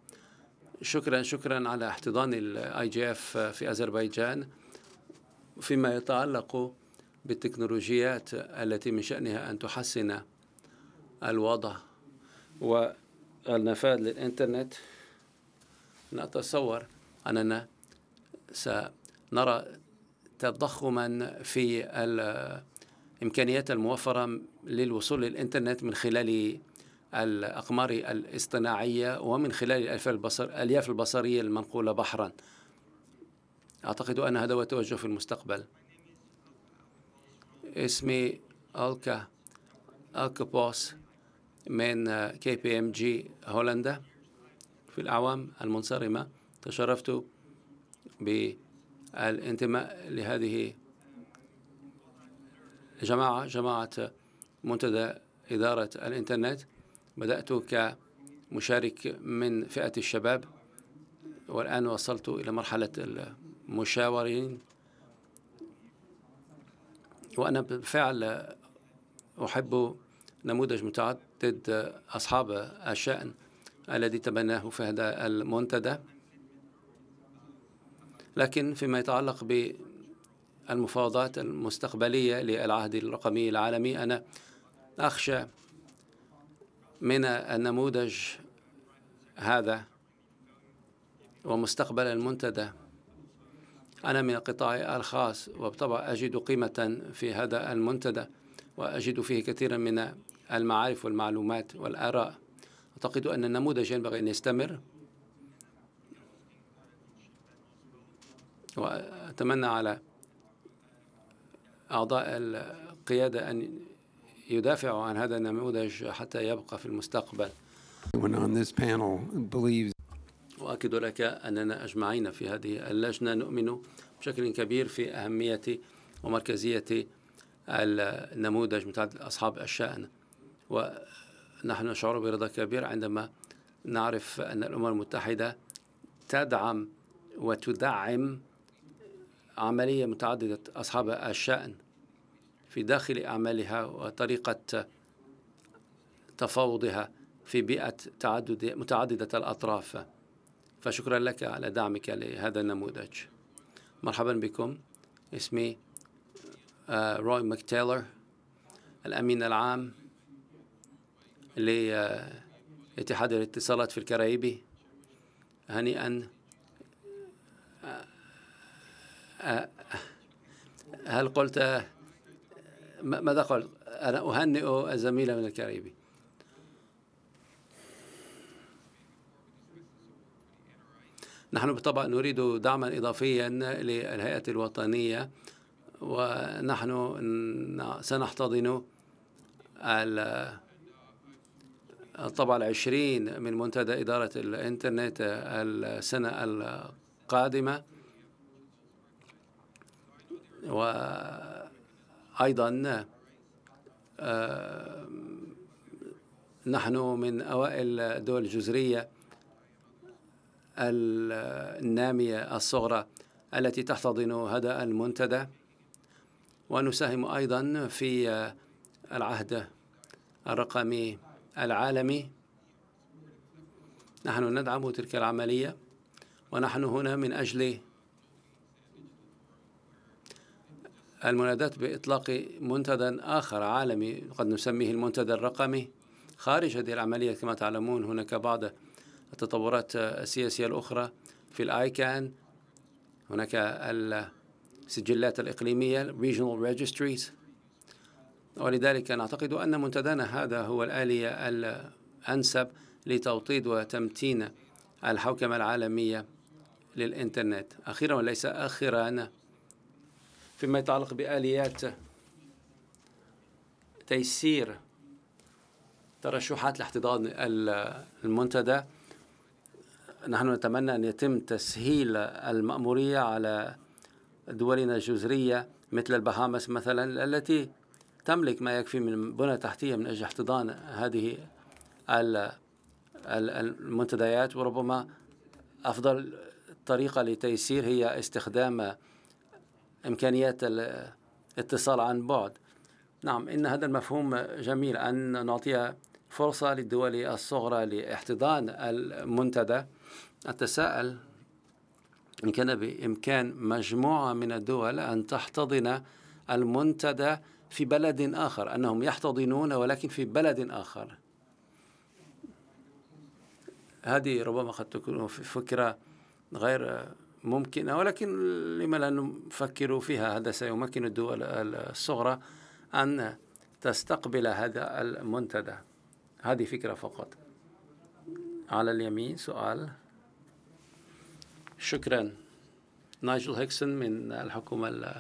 شكرا شكرا على احتضان الاي جي اف في اذربيجان فيما يتعلق بالتكنولوجيات التي من شانها ان تحسن الوضع والنفاذ للانترنت نتصور اننا سنرى تضخما في الامكانيات الموفره للوصول للانترنت من خلال الأقمار الاصطناعية ومن خلال الألياف, البصر البصرية المنقولة بحرا أعتقد أن هذا هو التوجه في المستقبل اسمي ألكا بوس من كي بي ام جي هولندا في الأعوام المنصرمة تشرفت بالانتماء لهذه الجماعة جماعة منتدى إدارة الإنترنت بدأت كمشارك من فئة الشباب والآن وصلت إلى مرحلة المشاورين وأنا بالفعل أحب نموذج متعدد أصحاب الشأن الذي تبناه في هذا المنتدى لكن فيما يتعلق بالمفاوضات المستقبلية للعهد الرقمي العالمي أنا أخشى من النموذج هذا ومستقبل المنتدى أنا من القطاع الخاص وبطبع أجد قيمة في هذا المنتدى وأجد فيه كثيرا من المعارف والمعلومات والآراء أعتقد أن النموذج ينبغي أن يستمر وأتمنى على أعضاء القيادة أن يدافع عن هذا النموذج حتى يبقى في المستقبل وأكد لك أننا أجمعين في هذه اللجنة نؤمن بشكل كبير في أهمية ومركزية النموذج متعدد أصحاب الشأن ونحن نشعر برضا كبير عندما نعرف أن الأمم المتحدة تدعم وتدعم عملية متعددة أصحاب الشأن في داخل أعمالها وطريقة تفاوضها في بيئة تعدد متعددة الأطراف فشكرا لك على دعمك لهذا النموذج مرحبا بكم اسمي آه، روي مكتيلر الأمين العام لاتحاد آه، الاتصالات في الكاريبي هنيئا آه، هل قلت ماذا قلت أنا أهنئ الزميلة من الكاريبي نحن بالطبع نريد دعما إضافيا للهيئة الوطنية ونحن سنحتضن الطبع العشرين من منتدى إدارة الإنترنت السنة القادمة و أيضا آه، نحن من أوائل الدول الجزرية النامية الصغرى التي تحتضن هذا المنتدى ونساهم أيضا في آه، العهد الرقمي العالمي نحن ندعم تلك العملية ونحن هنا من أجل المنادات بإطلاق منتدى آخر عالمي قد نسميه المنتدى الرقمي خارج هذه العملية كما تعلمون هناك بعض التطورات السياسية الأخرى في الآيكان هناك السجلات الإقليمية Regional Registries ولذلك نعتقد أن منتدانا هذا هو الآلية الأنسب لتوطيد وتمتين الحوكمة العالمية للإنترنت أخيرا وليس آخرا فيما يتعلق بآليات تيسير ترشحات لاحتضان المنتدى نحن نتمنى أن يتم تسهيل المأمورية على دولنا الجزرية مثل البهامس مثلا التي تملك ما يكفي من بنى تحتية من أجل احتضان هذه المنتديات وربما أفضل طريقة لتيسير هي استخدام إمكانيات الاتصال عن بعد نعم إن هذا المفهوم جميل أن نعطي فرصة للدول الصغرى لاحتضان المنتدى أتساءل إن كان بإمكان مجموعة من الدول أن تحتضن المنتدى في بلد آخر أنهم يحتضنون ولكن في بلد آخر هذه ربما قد تكون فكرة غير ممكنة ولكن لما لا نفكر فيها هذا سيمكن الدول الصغرى أن تستقبل هذا المنتدى هذه فكرة فقط على اليمين سؤال شكرا نايجل هيكسون من الحكومة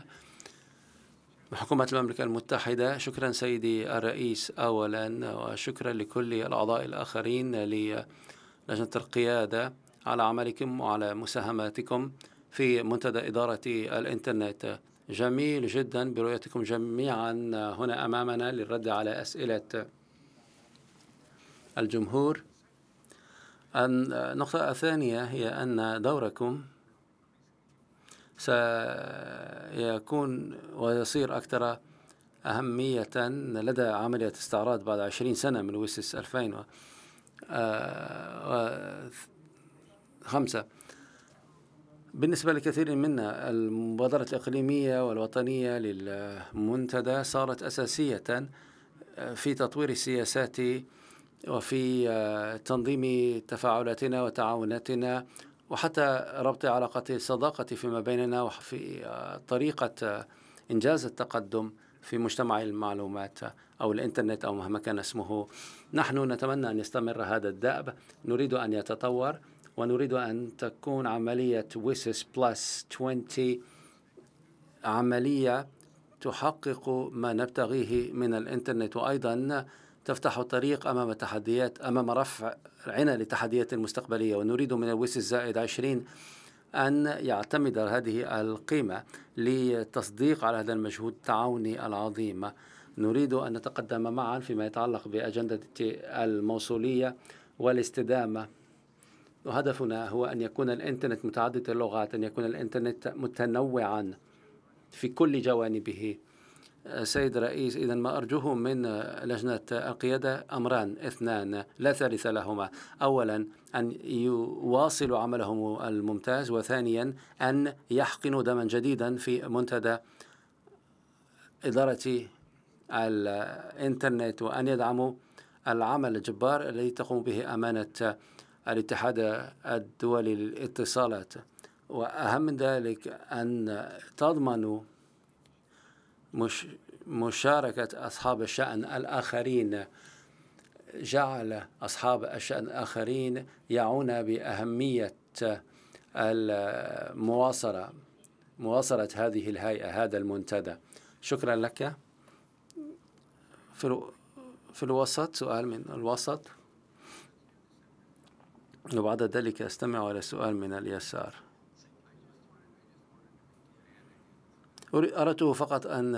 حكومة المملكة المتحدة شكرا سيدي الرئيس أولا وشكرا لكل الأعضاء الآخرين للجنة القيادة على عملكم وعلى مساهماتكم في منتدى إدارة الإنترنت جميل جدا برؤيتكم جميعا هنا أمامنا للرد على أسئلة الجمهور النقطة الثانية هي أن دوركم سيكون ويصير أكثر أهمية لدى عملية استعراض بعد 20 سنة من ويسس 2000 و آه، خمسة بالنسبة لكثير منا المبادرة الإقليمية والوطنية للمنتدى صارت أساسية آه، في تطوير السياسات وفي آه، تنظيم تفاعلاتنا وتعاوناتنا وحتى ربط علاقة الصداقة فيما بيننا وفي آه، طريقة إنجاز التقدم في مجتمع المعلومات أو الإنترنت أو مهما كان اسمه نحن نتمنى أن يستمر هذا الدأب نريد أن يتطور ونريد أن تكون عملية ويسس بلس 20 عملية تحقق ما نبتغيه من الإنترنت وأيضا تفتح الطريق أمام تحديات أمام رفع عنا لتحديات المستقبلية ونريد من الويسس زائد 20 أن يعتمد هذه القيمة لتصديق على هذا المجهود التعاوني العظيم نريد أن نتقدم معا فيما يتعلق بأجندة الموصولية والاستدامة وهدفنا هو أن يكون الإنترنت متعدد اللغات أن يكون الإنترنت متنوعا في كل جوانبه أه، سيد رئيس إذا ما أرجوه من أه، لجنة القيادة أمران اثنان لا ثالث لهما أولا أن يواصلوا عملهم الممتاز وثانيا أن يحقنوا دما جديدا في منتدى إدارة الإنترنت وأن يدعموا العمل الجبار الذي تقوم به أمانة الاتحاد الدولي للاتصالات وأهم من ذلك أن تضمن مش مشاركة أصحاب الشأن الآخرين جعل أصحاب الشأن الآخرين يعون بأهمية المواصلة مواصلة هذه الهيئة هذا المنتدى شكرا لك في الوسط سؤال من الوسط وبعد ذلك استمع إلى سؤال من اليسار أردت فقط أن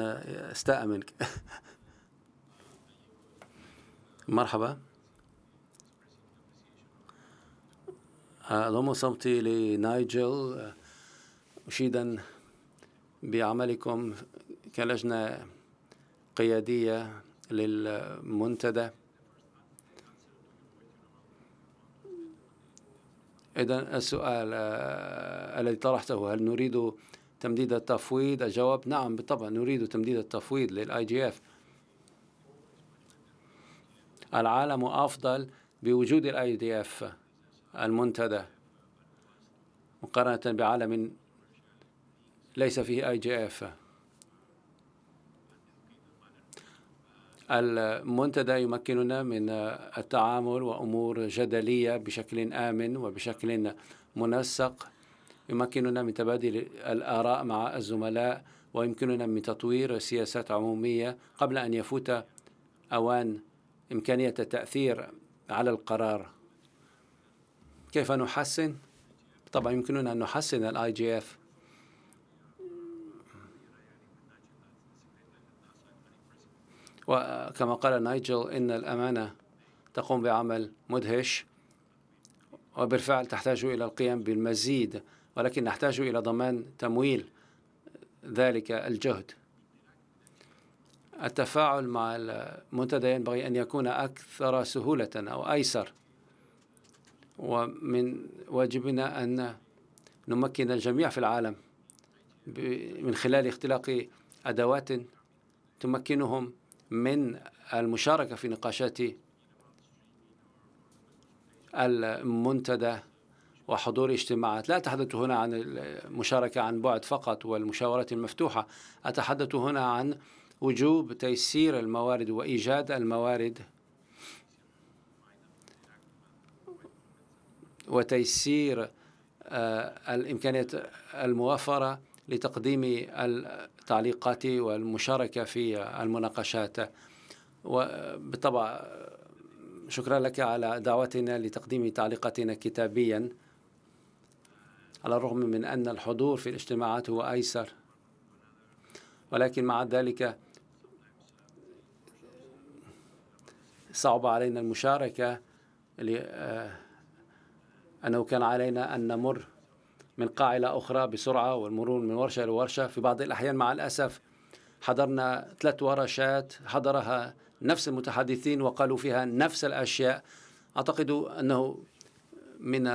استأمنك مرحبا أضم صوتي لنايجل مشيدا بعملكم كلجنة قيادية للمنتدى إذا السؤال آه، الذي طرحته هل نريد تمديد التفويض؟ الجواب نعم بالطبع نريد تمديد التفويض للاي جي اف. العالم أفضل بوجود الاي دي اف المنتدى مقارنة بعالم ليس فيه اي جي اف المنتدى يمكننا من التعامل وامور جدليه بشكل امن وبشكل منسق يمكننا من تبادل الاراء مع الزملاء ويمكننا من تطوير سياسات عموميه قبل ان يفوت اوان امكانيه التاثير على القرار كيف نحسن طبعا يمكننا ان نحسن الاي جي اف وكما قال نايجل إن الأمانة تقوم بعمل مدهش وبالفعل تحتاج إلى القيام بالمزيد ولكن نحتاج إلى ضمان تمويل ذلك الجهد التفاعل مع المنتدى ينبغي أن يكون أكثر سهولة أو أيسر ومن واجبنا أن نمكن الجميع في العالم من خلال اختلاق أدوات تمكنهم من المشاركة في نقاشات المنتدى وحضور اجتماعات لا أتحدث هنا عن المشاركة عن بعد فقط والمشاورات المفتوحة أتحدث هنا عن وجوب تيسير الموارد وإيجاد الموارد وتيسير آه، الإمكانيات الموفرة لتقديم التعليقات والمشاركة في المناقشات وبالطبع شكرا لك على دعوتنا لتقديم تعليقاتنا كتابيا على الرغم من أن الحضور في الاجتماعات هو أيسر ولكن مع ذلك صعب علينا المشاركة لأنه آه، كان علينا أن نمر من قاعة إلى أخرى بسرعة والمرور من ورشة لورشة في بعض الأحيان مع الأسف حضرنا ثلاث ورشات حضرها نفس المتحدثين وقالوا فيها نفس الأشياء أعتقد أنه من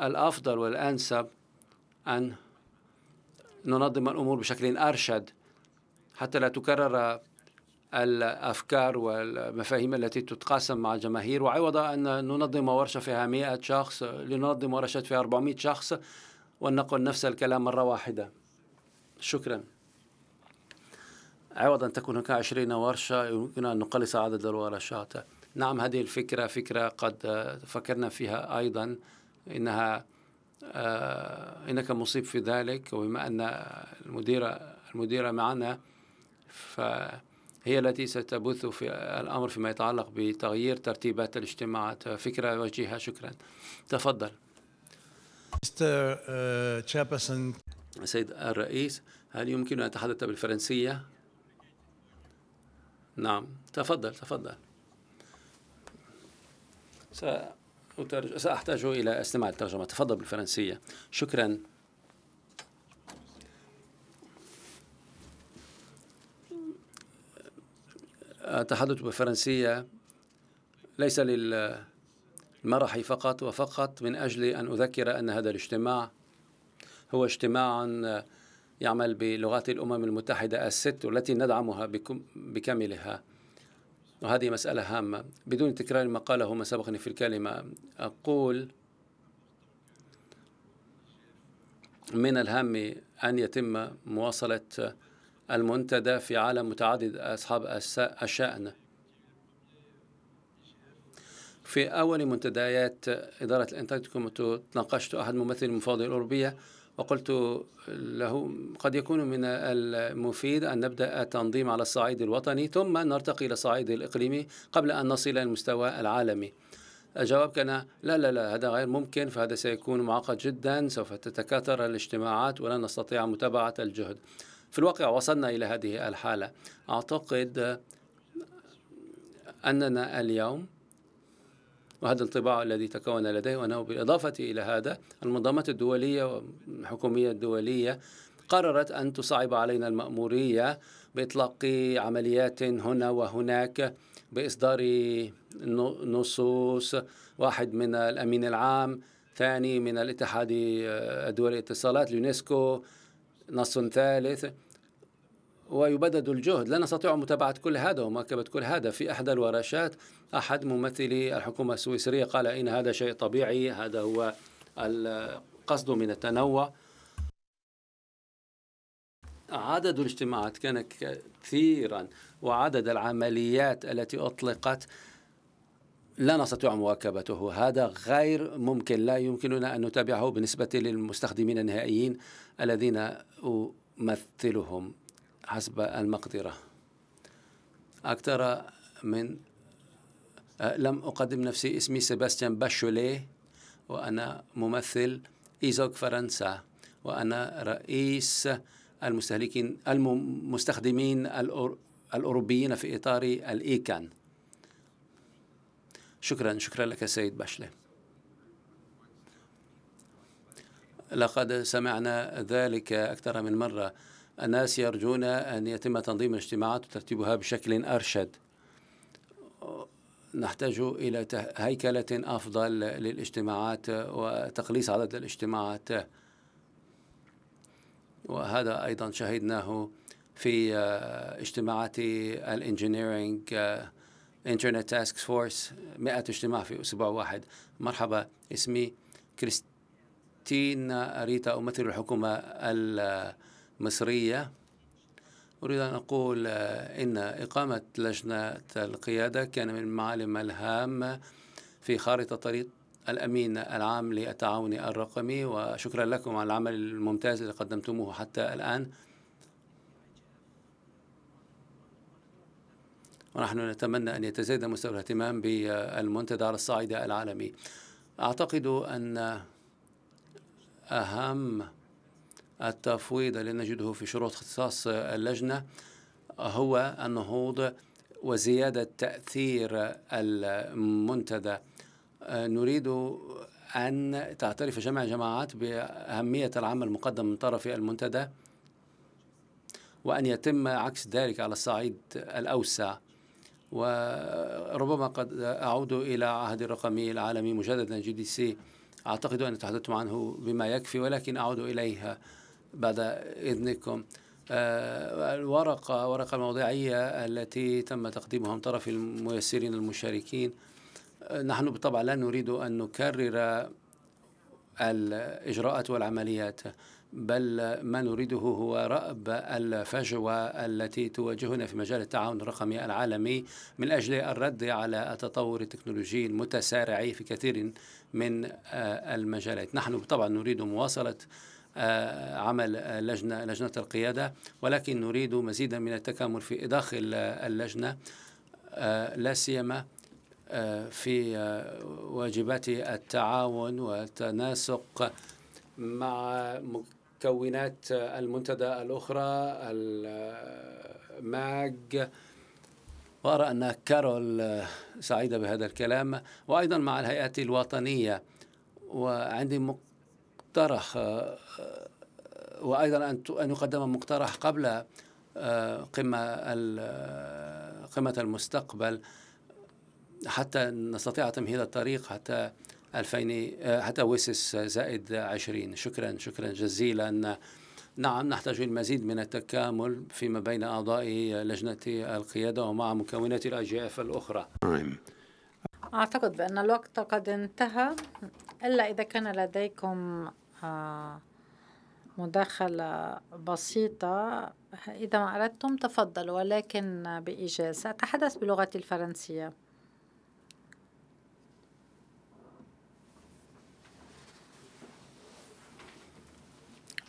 الأفضل والأنسب أن ننظم الأمور بشكل أرشد حتى لا تكرر الأفكار والمفاهيم التي تتقاسم مع الجماهير وعوض أن ننظم ورشة فيها 100 شخص لننظم ورشة فيها 400 شخص ونقول نفس الكلام مرة واحدة شكرا عوض أن تكون هناك 20 ورشة يمكن أن نقلص عدد الورشات نعم هذه الفكرة فكرة قد فكرنا فيها أيضا إنها آه، إنك مصيب في ذلك وبما أن المديرة المديرة معنا ف هي التي ستبث في الأمر فيما يتعلق بتغيير ترتيبات الاجتماعات فكرة وجهها شكرا تفضل uh, سيد الرئيس هل يمكن أن أتحدث بالفرنسية؟ نعم تفضل تفضل سأحتاج إلى استماع الترجمة تفضل بالفرنسية شكرا أتحدث بالفرنسية ليس للمرح فقط وفقط من أجل أن أذكر أن هذا الاجتماع هو اجتماع يعمل بلغات الأمم المتحدة الست والتي ندعمها بكاملها وهذه مسألة هامة بدون تكرار ما قاله ما سبقني في الكلمة أقول من الهام أن يتم مواصلة المنتدى في عالم متعدد أصحاب الشأن في أول منتديات إدارة الإنترنت كنت تناقشت أحد ممثلي المفاوضية الأوروبية وقلت له قد يكون من المفيد أن نبدأ التنظيم على الصعيد الوطني ثم نرتقي إلى الصعيد الإقليمي قبل أن نصل إلى المستوى العالمي الجواب كان لا لا لا هذا غير ممكن فهذا سيكون معقد جدا سوف تتكاثر الاجتماعات ولن نستطيع متابعة الجهد في الواقع وصلنا إلى هذه الحالة أعتقد أننا اليوم وهذا الانطباع الذي تكون لديه وانه بالإضافة إلى هذا المنظمات الدولية والحكومية الدولية قررت أن تصعب علينا المأمورية بإطلاق عمليات هنا وهناك بإصدار نصوص واحد من الأمين العام ثاني من الاتحاد آه، الدولي الاتصالات اليونسكو نص ثالث ويبدد الجهد لا نستطيع متابعة كل هذا ومواكبة كل هذا في إحدى الورشات أحد ممثلي الحكومة السويسرية قال إن هذا شيء طبيعي هذا هو القصد من التنوع عدد الاجتماعات كان كثيرا وعدد العمليات التي أطلقت لا نستطيع مواكبته هذا غير ممكن لا يمكننا أن نتابعه بالنسبة للمستخدمين النهائيين الذين أمثلهم حسب المقدرة أكثر من أه، لم أقدم نفسي اسمي سيباستيان باشولي وأنا ممثل إيزوك فرنسا وأنا رئيس المستهلكين المستخدمين الأوروبيين في إطار الإيكان شكرا شكرا لك سيد باشلي لقد سمعنا ذلك أكثر من مرة الناس يرجون أن يتم تنظيم الاجتماعات وترتيبها بشكل أرشد نحتاج إلى هيكلة أفضل للاجتماعات وتقليص عدد الاجتماعات وهذا أيضا شهدناه في اجتماعات الانجينيرينج انترنت تاسك فورس 100 اجتماع في اسبوع واحد مرحبا اسمي كريستينا ريتا امثل الحكومه المصريه اريد ان اقول ان اقامه لجنه القياده كان من المعالم الهامه في خارطه طريق الأمين العام للتعاون الرقمي وشكرا لكم على العمل الممتاز الذي قدمتموه حتى الآن ونحن نتمنى أن يتزايد مستوى الاهتمام بالمنتدى على الصعيد العالمي أعتقد أن أهم التفويض الذي نجده في شروط اختصاص اللجنة هو النهوض وزيادة تأثير المنتدى نريد أن تعترف جميع الجماعات بأهمية العمل المقدم من طرف المنتدى وأن يتم عكس ذلك على الصعيد الأوسع وربما قد أعود إلى عهد الرقمي العالمي مجددا جي دي سي أعتقد أن تحدثتم عنه بما يكفي ولكن أعود إليها بعد إذنكم الورقة ورقة الموضعية التي تم تقديمها من طرف الميسرين المشاركين آه، نحن بالطبع لا نريد أن نكرر الإجراءات والعمليات بل ما نريده هو رأب الفجوة التي تواجهنا في مجال التعاون الرقمي العالمي من أجل الرد على التطور التكنولوجي المتسارع في كثير من آه، المجالات نحن طبعا نريد مواصلة آه، عمل لجنة, لجنة القيادة ولكن نريد مزيدا من التكامل في داخل اللجنة آه، لا سيما في واجبات التعاون والتناسق مع مكونات المنتدى الأخرى الماج وأرى أن كارول سعيدة بهذا الكلام وأيضا مع الهيئات الوطنية وعندي مقترح وأيضا أن يقدم مقترح قبل قمة قمة المستقبل حتى نستطيع تمهيد الطريق حتى 2000 حتى ويسس زائد 20 شكرا شكرا جزيلا نعم نحتاج المزيد من التكامل فيما بين أعضاء لجنة القيادة ومع مكونات الاي جي اف الأخرى نعم. أعتقد بأن الوقت قد انتهى إلا إذا كان لديكم آه، مداخلة بسيطة إذا ما أردتم تفضلوا ولكن بإيجاز سأتحدث بلغتي الفرنسية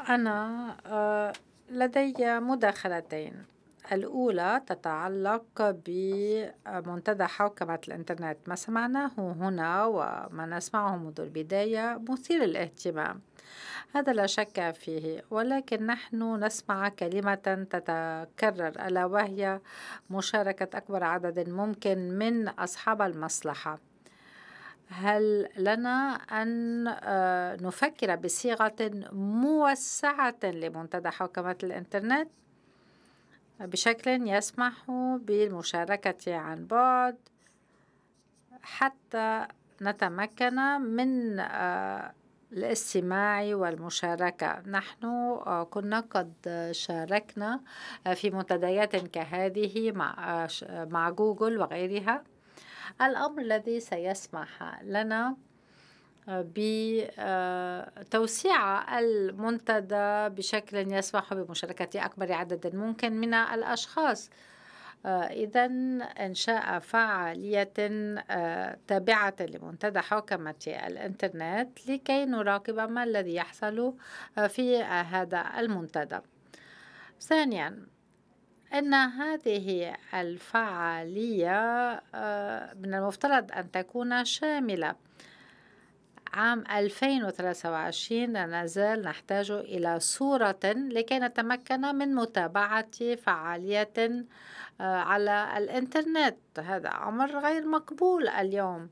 أنا آه، لدي مداخلتين الأولى تتعلق بمنتدى حوكمة الإنترنت ما سمعناه هنا وما نسمعه منذ البداية مثير الاهتمام هذا لا شك فيه ولكن نحن نسمع كلمة تتكرر ألا وهي مشاركة أكبر عدد ممكن من أصحاب المصلحة هل لنا أن آه، نفكر بصيغة موسعة لمنتدى حوكمة الإنترنت بشكل يسمح بالمشاركة عن بعد حتى نتمكن من آه، الاستماع والمشاركة نحن آه، كنا قد شاركنا في منتديات كهذه مع جوجل وغيرها الأمر الذي سيسمح لنا آه، بتوسيع آه، المنتدى بشكل يسمح بمشاركة أكبر عدد ممكن من الأشخاص آه، إذا إنشاء فعالية تابعة لمنتدى حوكمة الإنترنت لكي نراقب ما الذي يحصل في هذا المنتدى ثانيا أن هذه الفعالية آه، من المفترض أن تكون شاملة عام 2023 لا نزال نحتاج إلى صورة لكي نتمكن من متابعة فعالية آه، على الإنترنت هذا أمر غير مقبول اليوم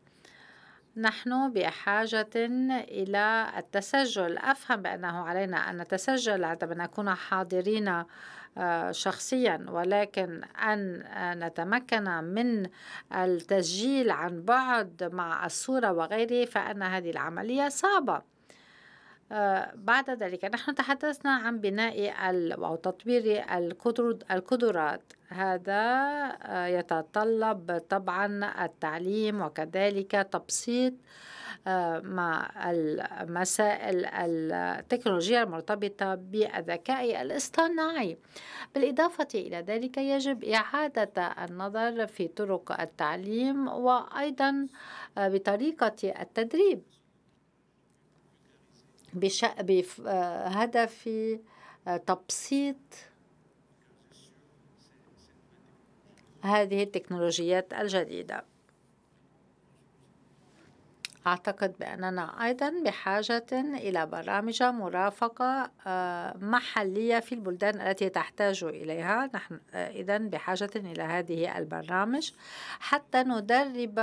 نحن بحاجة إلى التسجل أفهم بأنه علينا أن نتسجل عندما نكون حاضرين آه، شخصيا ولكن أن آه، نتمكن من التسجيل عن بعد مع الصورة وغيره فأن هذه العملية صعبة آه، بعد ذلك نحن تحدثنا عن بناء أو تطوير القدرات هذا يتطلب طبعا التعليم وكذلك تبسيط مع المسائل التكنولوجية المرتبطة بالذكاء الاصطناعي بالإضافة إلى ذلك يجب إعادة النظر في طرق التعليم وأيضا بطريقة التدريب بهدف تبسيط هذه التكنولوجيات الجديده أعتقد بأننا أيضا بحاجة إلى برامج مرافقة آه، محلية في البلدان التي تحتاج إليها نحن آه، إذا بحاجة إلى هذه البرامج حتى ندرب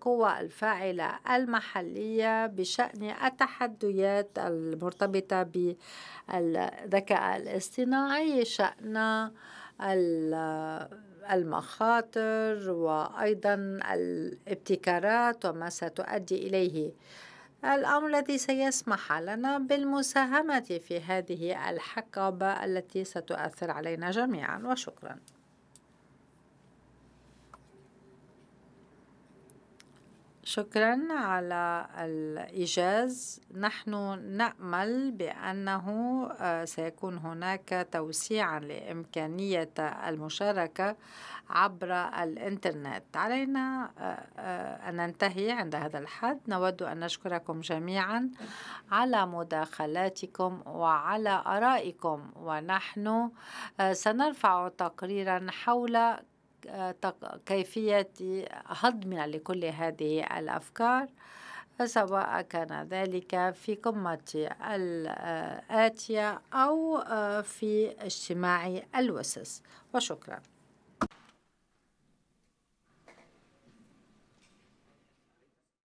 قوى الفاعلة المحلية بشأن التحديات المرتبطة بالذكاء الاصطناعي شأن المخاطر وايضا الابتكارات وما ستؤدي اليه الامر الذي سيسمح لنا بالمساهمه في هذه الحقبه التي ستؤثر علينا جميعا وشكرا شكرا على الإيجاز نحن نأمل بأنه آه، سيكون هناك توسيعا لإمكانية المشاركة عبر الإنترنت علينا آه، آه، أن ننتهي عند هذا الحد نود أن نشكركم جميعا على مداخلاتكم وعلى آرائكم ونحن سنرفع تقريرا حول كيفية هضم لكل هذه الأفكار سواء كان ذلك في قمة الآتية أو آه، في اجتماع الوسس وشكراً